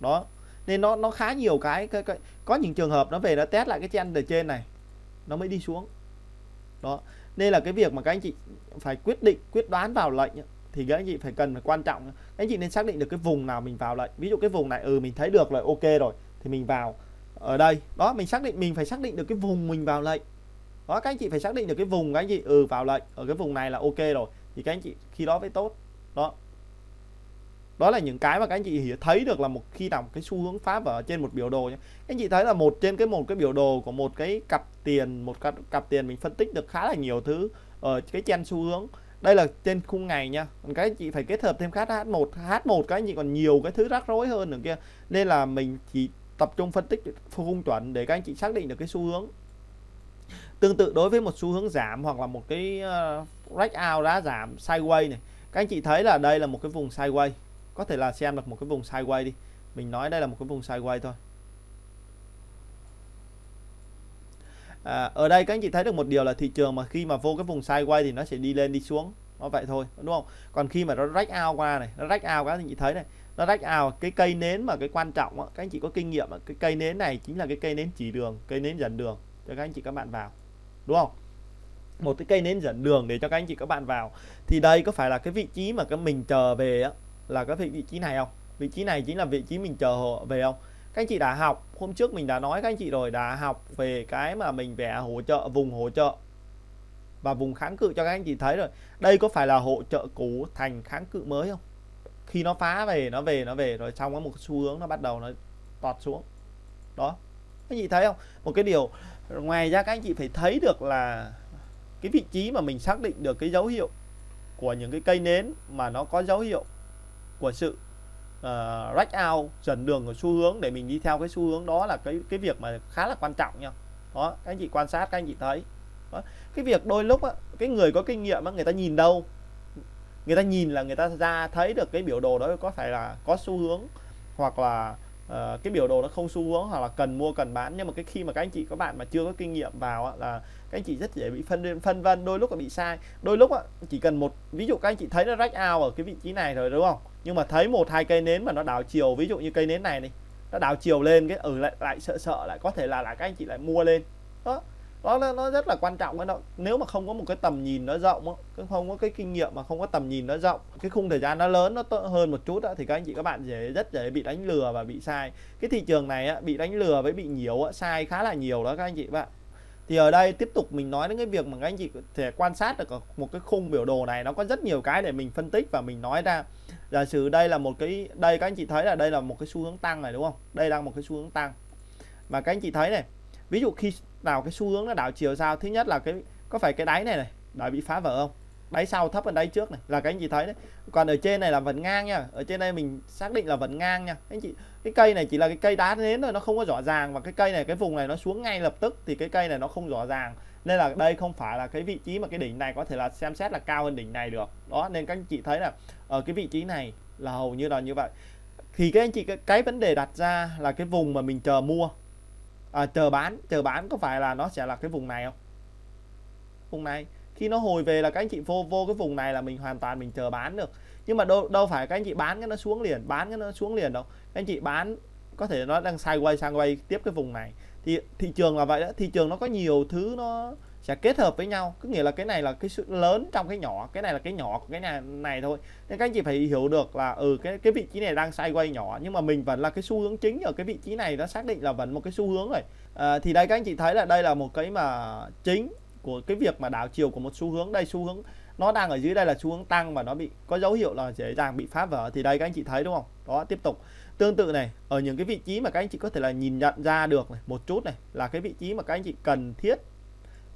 đó nên nó nó khá nhiều cái, cái, cái có những trường hợp nó về nó test lại cái chân ở trên này nó mới đi xuống đó nên là cái việc mà các anh chị phải quyết định quyết đoán vào lệnh thì các anh chị phải cần phải quan trọng các anh chị nên xác định được cái vùng nào mình vào lệnh ví dụ cái vùng này ừ mình thấy được là ok rồi thì mình vào ở đây đó mình xác định mình phải xác định được cái vùng mình vào lệnh đó các anh chị phải xác định được cái vùng các anh chị ừ vào lệnh ở cái vùng này là ok rồi thì các anh chị khi đó mới tốt đó đó là những cái mà các anh chị hiểu thấy được là một khi nào một cái xu hướng pháp ở trên một biểu đồ nhé các anh chị thấy là một trên cái một cái biểu đồ của một cái cặp tiền một cặp, cặp tiền mình phân tích được khá là nhiều thứ ở cái chen xu hướng đây là trên khung ngày nha còn các anh chị phải kết hợp thêm khác H1 H1 các anh chị còn nhiều cái thứ rắc rối hơn nữa kia nên là mình chỉ tập trung phân tích khung chuẩn để các anh chị xác định được cái xu hướng Tương tự đối với một xu hướng giảm hoặc là một cái ờ, out đã giảm sideways này, các anh chị thấy là đây là một cái vùng sideways. Có thể là xem được một cái vùng sideways đi. Mình nói đây là một cái vùng sideways thôi. À, ở đây các anh chị thấy được một điều là thị trường mà khi mà vô cái vùng sideways thì nó sẽ đi lên đi xuống nó vậy thôi đúng không còn khi mà nó rách out qua này nó rách out các anh chị thấy này nó rách ao cái cây nến mà cái quan trọng đó, các anh chị có kinh nghiệm cái cây nến này chính là cái cây nến chỉ đường cây nến dẫn đường cho các anh chị các bạn vào đúng không một cái cây nến dẫn đường để cho các anh chị các bạn vào thì đây có phải là cái vị trí mà các mình chờ về á, là cái vị trí này không vị trí này chính là vị trí mình chờ về không các anh chị đã học hôm trước mình đã nói các anh chị rồi đã học về cái mà mình vẽ hỗ trợ vùng hỗ trợ và vùng kháng cự cho các anh chị thấy rồi đây có phải là hỗ trợ cũ thành kháng cự mới không khi nó phá về nó về nó về rồi xong có một xu hướng nó bắt đầu nó tọt xuống đó các anh chị thấy không một cái điều ngoài ra các anh chị phải thấy được là cái vị trí mà mình xác định được cái dấu hiệu của những cái cây nến mà nó có dấu hiệu của sự uh, rách out dần đường của xu hướng để mình đi theo cái xu hướng đó là cái cái việc mà khá là quan trọng nha đó các anh chị quan sát các anh chị thấy đó. cái việc đôi lúc á, cái người có kinh nghiệm á, người ta nhìn đâu người ta nhìn là người ta ra thấy được cái biểu đồ đó có phải là có xu hướng hoặc là uh, cái biểu đồ nó không xu hướng hoặc là cần mua cần bán nhưng mà cái khi mà các anh chị các bạn mà chưa có kinh nghiệm vào á, là các anh chị rất dễ bị phân phân vân đôi lúc là bị sai đôi lúc á, chỉ cần một ví dụ các anh chị thấy nó rách ao ở cái vị trí này rồi đúng không nhưng mà thấy một hai cây nến mà nó đảo chiều ví dụ như cây nến này này nó đảo chiều lên cái ừ lại lại sợ sợ lại có thể là là các anh chị lại mua lên đó nó nó rất là quan trọng cái đó nếu mà không có một cái tầm nhìn nó rộng cũng không có cái kinh nghiệm mà không có tầm nhìn nó rộng cái khung thời gian nó lớn nó hơn một chút đó, thì các anh chị các bạn dễ rất dễ bị đánh lừa và bị sai cái thị trường này á, bị đánh lừa với bị nhiều á, sai khá là nhiều đó các anh chị bạn thì ở đây tiếp tục mình nói đến cái việc mà các anh chị có thể quan sát được một cái khung biểu đồ này nó có rất nhiều cái để mình phân tích và mình nói ra giả sử đây là một cái đây các anh chị thấy là đây là một cái xu hướng tăng này đúng không đây đang một cái xu hướng tăng mà các anh chị thấy này ví dụ khi nào cái xu hướng nó đảo chiều sao thứ nhất là cái có phải cái đáy này này đã bị phá vỡ không đáy sau thấp hơn đáy trước này là cái anh chị thấy đấy còn ở trên này là vẫn ngang nha ở trên đây mình xác định là vẫn ngang nha anh chị cái cây này chỉ là cái cây đá nến thôi nó không có rõ ràng và cái cây này cái vùng này nó xuống ngay lập tức thì cái cây này nó không rõ ràng nên là đây không phải là cái vị trí mà cái đỉnh này có thể là xem xét là cao hơn đỉnh này được đó nên các anh chị thấy là ở ờ, cái vị trí này là hầu như là như vậy thì cái anh chị cái, cái vấn đề đặt ra là cái vùng mà mình chờ mua à, chờ bán chờ bán có phải là nó sẽ là cái vùng này không vùng này khi nó hồi về là các anh chị vô vô cái vùng này là mình hoàn toàn mình chờ bán được nhưng mà đâu đâu phải các anh chị bán cái nó xuống liền bán cái nó xuống liền đâu các anh chị bán có thể nó đang sideways sang quay tiếp cái vùng này thì thị trường là vậy đó thị trường nó có nhiều thứ nó sẽ kết hợp với nhau có nghĩa là cái này là cái sự lớn trong cái nhỏ cái này là cái nhỏ của cái này này thôi nên các anh chị phải hiểu được là ừ cái cái vị trí này đang sideways nhỏ nhưng mà mình vẫn là cái xu hướng chính ở cái vị trí này nó xác định là vẫn một cái xu hướng rồi à, thì đây các anh chị thấy là đây là một cái mà chính của cái việc mà đảo chiều của một xu hướng đây xu hướng nó đang ở dưới đây là xu hướng tăng mà nó bị có dấu hiệu là dễ dàng bị phá vỡ thì đây các anh chị thấy đúng không đó tiếp tục tương tự này ở những cái vị trí mà các anh chị có thể là nhìn nhận ra được này, một chút này là cái vị trí mà các anh chị cần thiết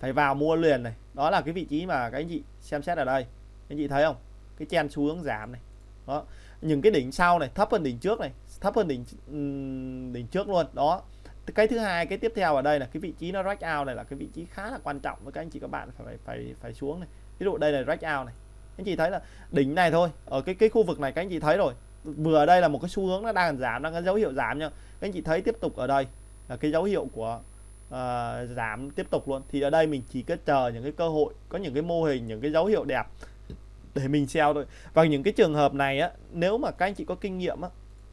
phải vào mua liền này đó là cái vị trí mà các anh chị xem xét ở đây anh chị thấy không cái chen xu hướng giảm này đó những cái đỉnh sau này thấp hơn đỉnh trước này thấp hơn đỉnh đỉnh trước luôn đó cái thứ hai cái tiếp theo ở đây là cái vị trí nó break out này là cái vị trí khá là quan trọng với các anh chị các bạn phải phải phải xuống này ví dụ đây là break out này anh chị thấy là đỉnh này thôi ở cái cái khu vực này các anh chị thấy rồi vừa ở đây là một cái xu hướng nó đang giảm đang có dấu hiệu giảm nhá, các anh chị thấy tiếp tục ở đây là cái dấu hiệu của uh, giảm tiếp tục luôn thì ở đây mình chỉ có chờ những cái cơ hội có những cái mô hình những cái dấu hiệu đẹp để mình sell thôi và những cái trường hợp này á nếu mà các anh chị có kinh nghiệm á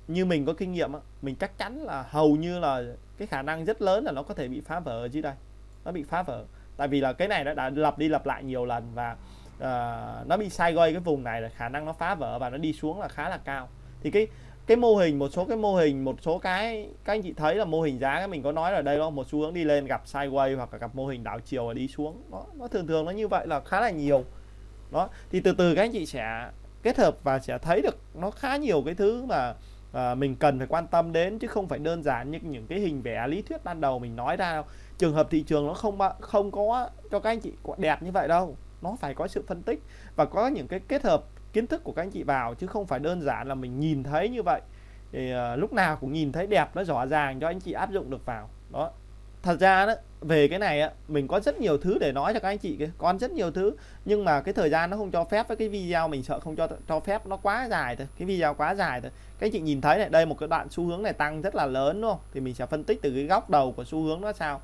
như mình có kinh nghiệm á mình chắc chắn là hầu như là cái khả năng rất lớn là nó có thể bị phá vỡ ở dưới đây nó bị phá vỡ tại vì là cái này đã, đã lặp đi lặp lại nhiều lần và uh, nó bị sai gây cái vùng này là khả năng nó phá vỡ và nó đi xuống là khá là cao thì cái cái mô hình một số cái mô hình một số cái các anh chị thấy là mô hình giá mình có nói là đây đó một xu hướng đi lên gặp sideways hoặc là gặp mô hình đảo chiều và đi xuống đó, nó thường thường nó như vậy là khá là nhiều đó thì từ từ các anh chị sẽ kết hợp và sẽ thấy được nó khá nhiều cái thứ mà à, mình cần phải quan tâm đến chứ không phải đơn giản như những cái hình vẽ lý thuyết ban đầu mình nói ra đâu. trường hợp thị trường nó không không có cho các anh chị đẹp như vậy đâu nó phải có sự phân tích và có những cái kết hợp kiến thức của các anh chị vào chứ không phải đơn giản là mình nhìn thấy như vậy thì uh, lúc nào cũng nhìn thấy đẹp nó rõ ràng cho anh chị áp dụng được vào đó thật ra đó về cái này á, mình có rất nhiều thứ để nói cho các anh chị con rất nhiều thứ nhưng mà cái thời gian nó không cho phép với cái video mình sợ không cho cho phép nó quá dài thôi cái video quá dài thôi các anh chị nhìn thấy này đây một cái đoạn xu hướng này tăng rất là lớn đúng không thì mình sẽ phân tích từ cái góc đầu của xu hướng nó sao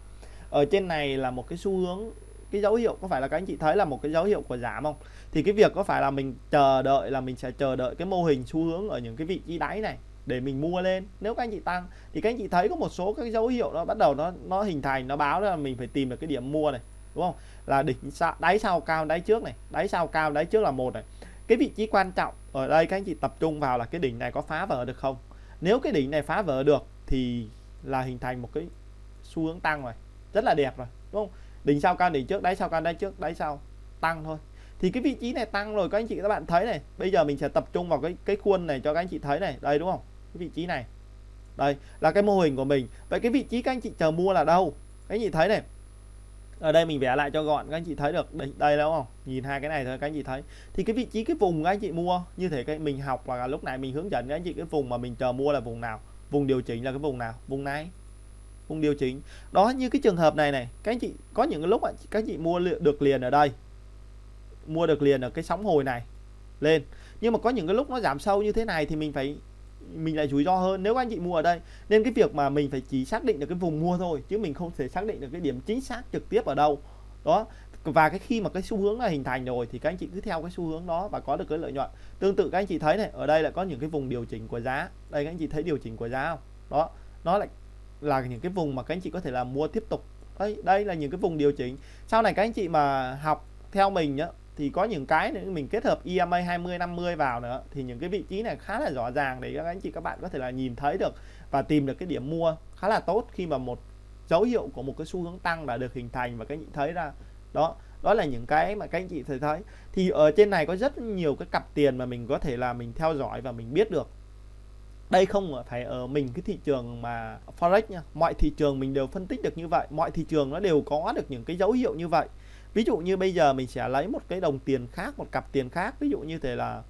ở trên này là một cái xu hướng cái dấu hiệu có phải là các anh chị thấy là một cái dấu hiệu của giảm không thì cái việc có phải là mình chờ đợi là mình sẽ chờ đợi cái mô hình xu hướng ở những cái vị trí đáy này để mình mua lên nếu các anh chị tăng thì các anh chị thấy có một số các dấu hiệu nó bắt đầu nó nó hình thành nó báo là mình phải tìm được cái điểm mua này đúng không là đỉnh sao đáy sau cao đáy trước này đáy sau cao đáy trước là một này cái vị trí quan trọng ở đây các anh chị tập trung vào là cái đỉnh này có phá vỡ được không nếu cái đỉnh này phá vỡ được thì là hình thành một cái xu hướng tăng rồi rất là đẹp rồi đúng không đỉnh sau cao đỉnh trước đáy sau cao đáy trước đáy sau tăng thôi thì cái vị trí này tăng rồi các anh chị các bạn thấy này bây giờ mình sẽ tập trung vào cái cái khuôn này cho các anh chị thấy này đây đúng không cái vị trí này đây là cái mô hình của mình vậy cái vị trí các anh chị chờ mua là đâu các anh chị thấy này ở đây mình vẽ lại cho gọn các anh chị thấy được đây đây đúng không nhìn hai cái này thôi các anh chị thấy thì cái vị trí cái vùng các anh chị mua như thế cái mình học là lúc này mình hướng dẫn các anh chị cái vùng mà mình chờ mua là vùng nào vùng điều chỉnh là cái vùng nào vùng này vùng điều chỉnh đó như cái trường hợp này này các anh chị có những lúc các anh chị mua được liền ở đây mua được liền ở cái sóng hồi này lên nhưng mà có những cái lúc nó giảm sâu như thế này thì mình phải mình lại rủi ro hơn nếu anh chị mua ở đây nên cái việc mà mình phải chỉ xác định được cái vùng mua thôi chứ mình không thể xác định được cái điểm chính xác trực tiếp ở đâu đó và cái khi mà cái xu hướng là hình thành rồi thì các anh chị cứ theo cái xu hướng đó và có được cái lợi nhuận tương tự các anh chị thấy này ở đây là có những cái vùng điều chỉnh của giá đây các anh chị thấy điều chỉnh của giá không đó nó lại là những cái vùng mà các anh chị có thể là mua tiếp tục đây đây là những cái vùng điều chỉnh sau này các anh chị mà học theo mình nhá thì có những cái nữa mình kết hợp EMA 20 50 vào nữa thì những cái vị trí này khá là rõ ràng để các anh chị các bạn có thể là nhìn thấy được và tìm được cái điểm mua khá là tốt khi mà một dấu hiệu của một cái xu hướng tăng đã được hình thành và các anh chị thấy ra đó đó là những cái mà các anh chị thấy thấy thì ở trên này có rất nhiều cái cặp tiền mà mình có thể là mình theo dõi và mình biết được đây không phải ở mình cái thị trường mà forex nha mọi thị trường mình đều phân tích được như vậy mọi thị trường nó đều có được những cái dấu hiệu như vậy ví dụ như bây giờ mình sẽ lấy một cái đồng tiền khác một cặp tiền khác ví dụ như thế là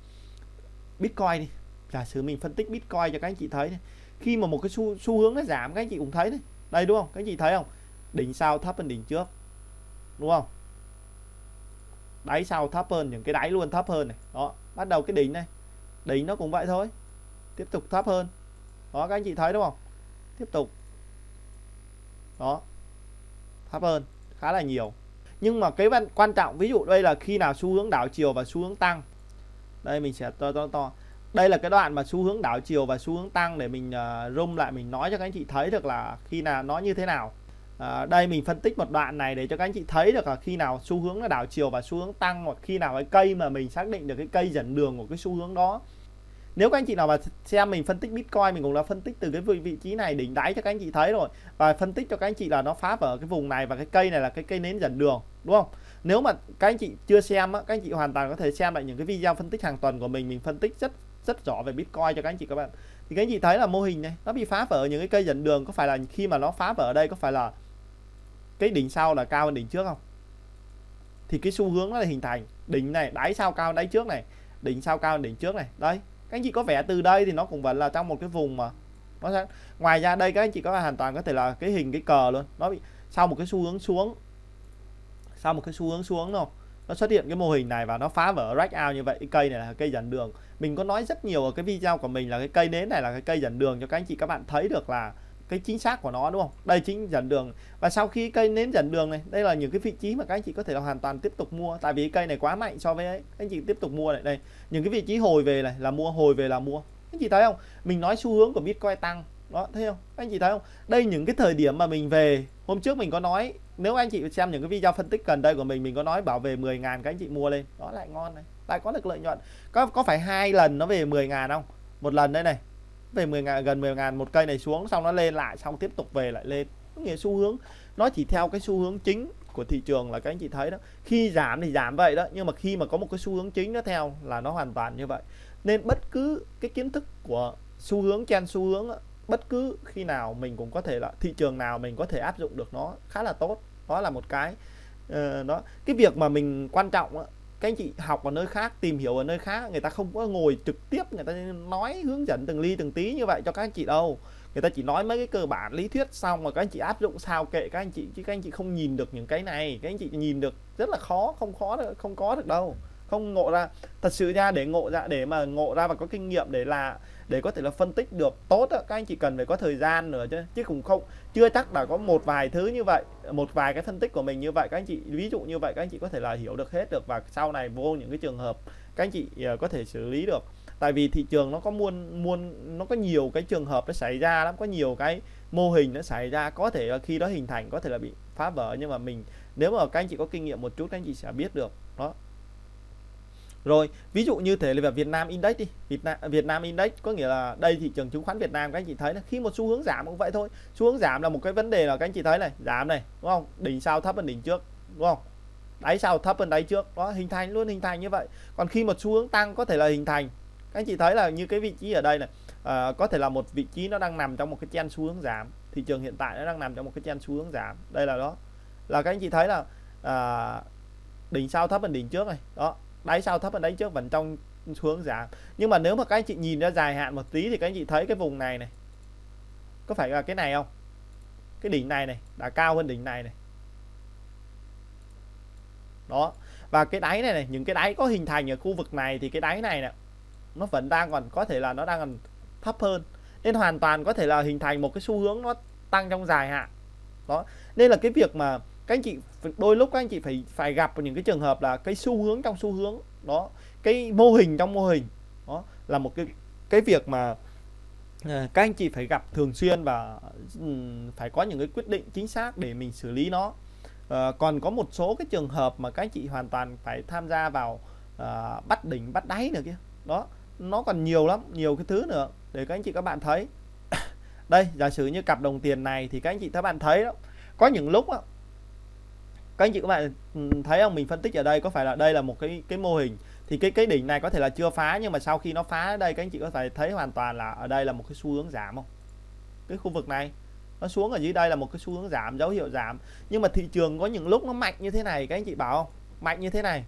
bitcoin đi giả sử mình phân tích bitcoin cho các anh chị thấy này. khi mà một cái xu, xu hướng nó giảm các anh chị cũng thấy này. đây đúng không các anh chị thấy không đỉnh sau thấp hơn đỉnh trước đúng không đáy sau thấp hơn những cái đáy luôn thấp hơn này đó bắt đầu cái đỉnh này đỉnh nó cũng vậy thôi tiếp tục thấp hơn đó các anh chị thấy đúng không tiếp tục đó thấp hơn khá là nhiều nhưng mà cái quan trọng ví dụ đây là khi nào xu hướng đảo chiều và xu hướng tăng đây mình sẽ to to to đây là cái đoạn mà xu hướng đảo chiều và xu hướng tăng để mình uh, rung lại mình nói cho các anh chị thấy được là khi nào nó như thế nào uh, đây mình phân tích một đoạn này để cho các anh chị thấy được là khi nào xu hướng nó đảo chiều và xu hướng tăng hoặc khi nào cái cây mà mình xác định được cái cây dẫn đường của cái xu hướng đó nếu các anh chị nào mà xem mình phân tích Bitcoin mình cũng đã phân tích từ cái vị trí này đỉnh đáy cho các anh chị thấy rồi và phân tích cho các anh chị là nó phá vỡ cái vùng này và cái cây này là cái cây nến dẫn đường đúng không nếu mà các anh chị chưa xem á, các anh chị hoàn toàn có thể xem lại những cái video phân tích hàng tuần của mình mình phân tích rất rất rõ về Bitcoin cho các anh chị các bạn thì các anh chị thấy là mô hình này nó bị phá vỡ những cái cây dẫn đường có phải là khi mà nó phá vỡ ở đây có phải là cái đỉnh sau là cao hơn đỉnh trước không thì cái xu hướng nó là hình thành đỉnh này đáy sau cao đáy trước này đỉnh sau cao đỉnh trước này đấy các anh chị có vẻ từ đây thì nó cũng vẫn là trong một cái vùng mà nó sẽ... ngoài ra đây các anh chị có hoàn toàn có thể là cái hình cái cờ luôn nó bị sau một cái xu hướng xuống sau một cái xu hướng xuống đâu nó xuất hiện cái mô hình này và nó phá vỡ breakout như vậy cái cây này là cây dẫn đường mình có nói rất nhiều ở cái video của mình là cái cây nến này là cái cây dẫn đường cho các anh chị các bạn thấy được là cái chính xác của nó đúng không đây chính dẫn đường và sau khi cây nến dẫn đường này đây là những cái vị trí mà các anh chị có thể là hoàn toàn tiếp tục mua tại vì cây này quá mạnh so với ấy. các anh chị tiếp tục mua lại đây những cái vị trí hồi về này là mua hồi về là mua các anh chị thấy không mình nói xu hướng của bitcoin tăng đó thấy không các anh chị thấy không đây những cái thời điểm mà mình về hôm trước mình có nói nếu anh chị xem những cái video phân tích gần đây của mình mình có nói bảo về 10 ngàn các anh chị mua lên đó lại ngon này lại có được lợi nhuận có có phải hai lần nó về 10 ngàn không một lần đây này về 10 ngàn gần 10 ngàn một cây này xuống xong nó lên lại xong tiếp tục về lại lên nghĩa xu hướng nó chỉ theo cái xu hướng chính của thị trường là các anh chị thấy đó khi giảm thì giảm vậy đó nhưng mà khi mà có một cái xu hướng chính nó theo là nó hoàn toàn như vậy nên bất cứ cái kiến thức của xu hướng chen xu hướng bất cứ khi nào mình cũng có thể là thị trường nào mình có thể áp dụng được nó khá là tốt đó là một cái uh, đó cái việc mà mình quan trọng đó, các anh chị học ở nơi khác tìm hiểu ở nơi khác người ta không có ngồi trực tiếp người ta nói hướng dẫn từng ly từng tí như vậy cho các anh chị đâu người ta chỉ nói mấy cái cơ bản lý thuyết xong mà các anh chị áp dụng sao kệ các anh chị chứ các anh chị không nhìn được những cái này các anh chị nhìn được rất là khó không khó được không có được đâu không ngộ ra thật sự ra để ngộ ra để mà ngộ ra và có kinh nghiệm để là để có thể là phân tích được tốt đó, các anh chỉ cần phải có thời gian nữa chứ chứ cũng không chưa chắc là có một vài thứ như vậy một vài cái phân tích của mình như vậy các anh chị ví dụ như vậy các anh chị có thể là hiểu được hết được và sau này vô những cái trường hợp các anh chị ờ, có thể xử lý được tại vì thị trường nó có muôn muôn nó có nhiều cái trường hợp nó xảy ra lắm có nhiều cái mô hình nó xảy ra có thể là khi đó hình thành có thể là bị phá vỡ nhưng mà mình nếu mà các anh chị có kinh nghiệm một chút các anh chị sẽ biết được đó rồi ví dụ như thế là Việt Nam Index đi Việt Nam Việt Nam Index có nghĩa là đây thị trường chứng khoán Việt Nam các anh chị thấy là khi một xu hướng giảm cũng vậy thôi xu hướng giảm là một cái vấn đề là các anh chị thấy này giảm này đúng không đỉnh sau thấp hơn đỉnh trước đúng không đáy sau thấp hơn đáy trước đó hình thành luôn hình thành như vậy còn khi một xu hướng tăng có thể là hình thành các anh chị thấy là như cái vị trí ở đây này à, có thể là một vị trí nó đang nằm trong một cái chen xu hướng giảm thị trường hiện tại nó đang nằm trong một cái chen xu hướng giảm đây là đó là các anh chị thấy là à, đỉnh sau thấp hơn đỉnh trước này đó đáy sau thấp hơn đáy trước vẫn trong hướng giảm nhưng mà nếu mà các anh chị nhìn ra dài hạn một tí thì các anh chị thấy cái vùng này này có phải là cái này không cái đỉnh này này đã cao hơn đỉnh này này đó và cái đáy này này những cái đáy có hình thành ở khu vực này thì cái đáy này này nó vẫn đang còn có thể là nó đang còn thấp hơn nên hoàn toàn có thể là hình thành một cái xu hướng nó tăng trong dài hạn đó nên là cái việc mà các anh chị đôi lúc các anh chị phải phải gặp những cái trường hợp là cái xu hướng trong xu hướng đó cái mô hình trong mô hình đó là một cái cái việc mà ờ, các anh chị phải gặp thường xuyên và ừ, phải có những cái quyết định chính xác để mình xử lý nó à, còn có một số cái trường hợp mà các anh chị hoàn toàn phải tham gia vào à, bắt đỉnh bắt đáy nữa kia đó nó còn nhiều lắm nhiều cái thứ nữa để các anh chị các bạn thấy <coughs> đây giả sử như cặp đồng tiền này thì các anh chị các bạn thấy đó có những lúc đó, các anh chị các bạn ừ, thấy không mình phân tích ở đây có phải là đây là một cái cái mô hình thì cái cái đỉnh này có thể là chưa phá nhưng mà sau khi nó phá ở đây các anh chị có thể thấy hoàn toàn là ở đây là một cái xu hướng giảm không cái khu vực này nó xuống ở dưới đây là một cái xu hướng giảm dấu hiệu giảm nhưng mà thị trường có những lúc nó mạnh như thế này các anh chị bảo không mạnh như thế này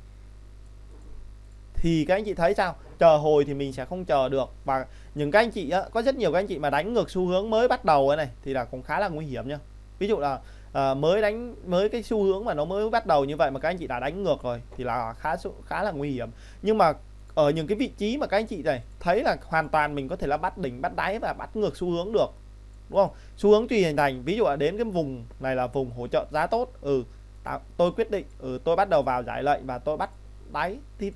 thì các anh chị thấy sao chờ hồi thì mình sẽ không chờ được và những các anh chị á, có rất nhiều các anh chị mà đánh ngược xu hướng mới bắt đầu này thì là cũng khá là nguy hiểm nhá ví dụ là à, mới đánh mới cái xu hướng mà nó mới bắt đầu như vậy mà các anh chị đã đánh ngược rồi thì là khá khá là nguy hiểm nhưng mà ở những cái vị trí mà các anh chị này thấy là hoàn toàn mình có thể là bắt đỉnh bắt đáy và bắt ngược xu hướng được đúng không xu hướng tùy hình thành ví dụ là đến cái vùng này là vùng hỗ trợ giá tốt ừ tôi quyết định ừ tôi bắt đầu vào giải lệnh và tôi bắt đáy thì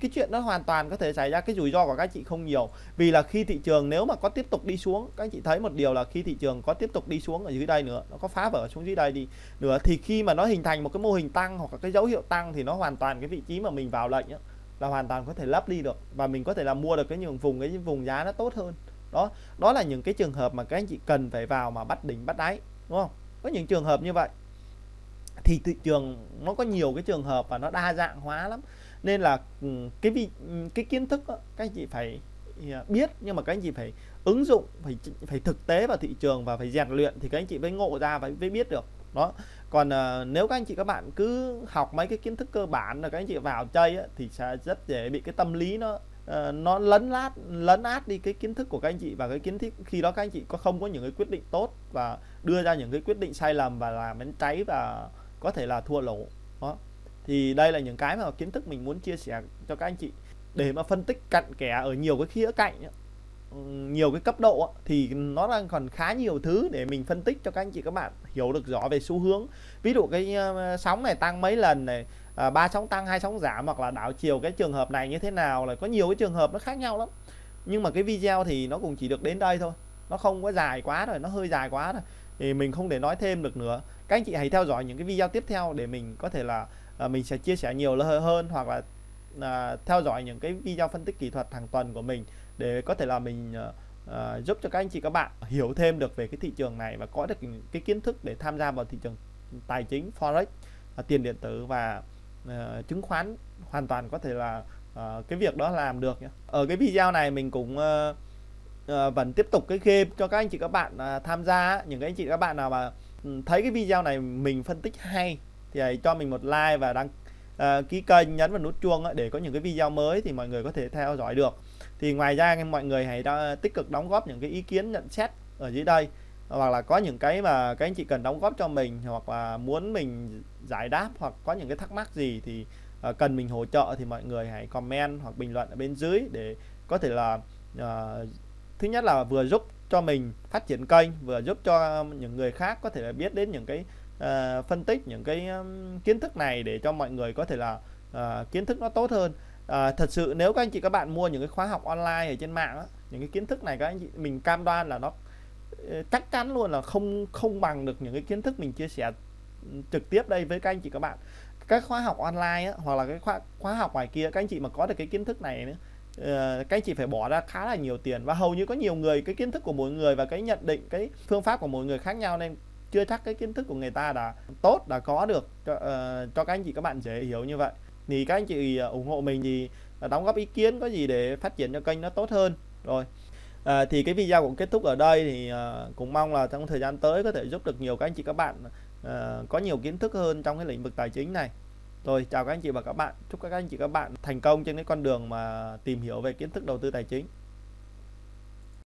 cái chuyện nó hoàn toàn có thể xảy ra cái rủi ro của các chị không nhiều vì là khi thị trường nếu mà có tiếp tục đi xuống các chị thấy một điều là khi thị trường có tiếp tục đi xuống ở dưới đây nữa nó có phá vỡ xuống dưới đây đi nữa thì khi mà nó hình thành một cái mô hình tăng hoặc cái dấu hiệu tăng thì nó hoàn toàn cái vị trí mà mình vào lệnh là hoàn toàn có thể lấp đi được và mình có thể là mua được cái những vùng cái vùng giá nó tốt hơn đó đó là những cái trường hợp mà các anh chị cần phải vào mà bắt đỉnh bắt đáy đúng không có những trường hợp như vậy thì thị trường nó có nhiều cái trường hợp và nó đa dạng hóa lắm nên là ừ, cái vị ừ, cái kiến thức đó, các anh chị phải ừ, biết nhưng mà các anh chị phải ứng dụng phải phải thực tế vào thị trường và phải rèn luyện thì các anh chị mới ngộ ra và mới biết được đó còn uh, nếu các anh chị các bạn cứ học mấy cái kiến thức cơ bản là các anh chị vào chơi ấy, thì sẽ rất dễ bị cái tâm lý nó uh, nó lấn lát lấn át đi cái kiến thức của các anh chị và cái kiến thức khi đó các anh chị có không có những cái quyết định tốt và đưa ra những cái quyết định sai lầm và làm bánh cháy và có thể là thua lỗ đó thì đây là những cái mà kiến thức mình muốn chia sẻ cho các anh chị để mà phân tích cặn kẽ ở nhiều cái khía cạnh ừ, nhiều cái cấp độ thì nó đang còn khá nhiều thứ để mình phân tích cho các anh chị các bạn hiểu được rõ về xu hướng ví dụ cái ờ, sóng này tăng mấy lần này à, ba sóng tăng hai sóng giảm hoặc là đảo chiều cái trường hợp này như thế nào là có nhiều cái trường hợp nó khác nhau lắm nhưng mà cái video thì nó cũng chỉ được đến đây thôi nó không có dài quá rồi nó hơi dài quá rồi thì mình không để nói thêm được nữa các anh chị hãy theo dõi những cái video tiếp theo để mình có thể là Ờ, mình sẽ chia sẻ nhiều hơn hoặc là à, theo dõi những cái video phân tích kỹ thuật hàng tuần của mình để có thể là mình à, giúp cho các anh chị các bạn hiểu thêm được về cái thị trường này và có được cái kiến thức để tham gia vào thị trường tài chính forex à, tiền điện tử và à, chứng khoán hoàn toàn có thể là à, cái việc đó làm được nhé. ở cái video này mình cũng à, à, vẫn tiếp tục cái game cho các anh chị các bạn à, tham gia những cái anh chị các bạn nào mà ừ, thấy cái video này mình phân tích hay thì hãy à, cho mình một like và đăng uh, ký kênh nhấn vào nút chuông để có những cái video mới thì mọi người có thể theo dõi được thì ngoài ra mọi người hãy tích cực đóng góp những cái ý kiến nhận xét ở dưới đây hoặc là có những cái mà các anh chị cần đóng góp cho mình hoặc là muốn mình giải đáp hoặc có những cái thắc mắc gì thì à, cần mình hỗ trợ thì mọi người hãy comment hoặc bình luận ở bên dưới để có thể là uh, thứ nhất là vừa giúp cho mình phát triển kênh vừa giúp cho những người khác có thể là biết đến những cái uh, phân tích những cái um, kiến thức này để cho mọi người có thể là uh, kiến thức nó tốt hơn à, thật sự nếu các anh chị các bạn mua những cái khóa học online ở trên mạng á, những cái kiến thức này các anh chị mình cam đoan là nó chắc chắn luôn là không không bằng được những cái kiến thức mình chia sẻ trực tiếp đây với các anh chị các bạn các khóa học online á, hoặc là cái khóa khóa học ngoài kia các anh chị mà có được cái kiến thức này nữa các anh chị phải bỏ ra khá là nhiều tiền và hầu như có nhiều người cái kiến thức của mỗi người và cái nhận định cái phương pháp của mỗi người khác nhau nên chưa chắc cái kiến thức của người ta đã tốt đã có được cho, uh, cho các anh chị các bạn dễ hiểu như vậy thì các anh chị ờ, ủng hộ mình thì ờ, đóng góp ý kiến có gì để phát triển cho kênh nó tốt hơn rồi À, thì cái video cũng kết thúc ở đây thì à, cũng mong là trong thời gian tới có thể giúp được nhiều các anh chị các bạn à, có nhiều kiến thức hơn trong cái lĩnh vực tài chính này rồi chào các anh chị và các bạn chúc các anh chị các bạn thành công trên cái con đường mà tìm hiểu về kiến thức đầu tư tài chính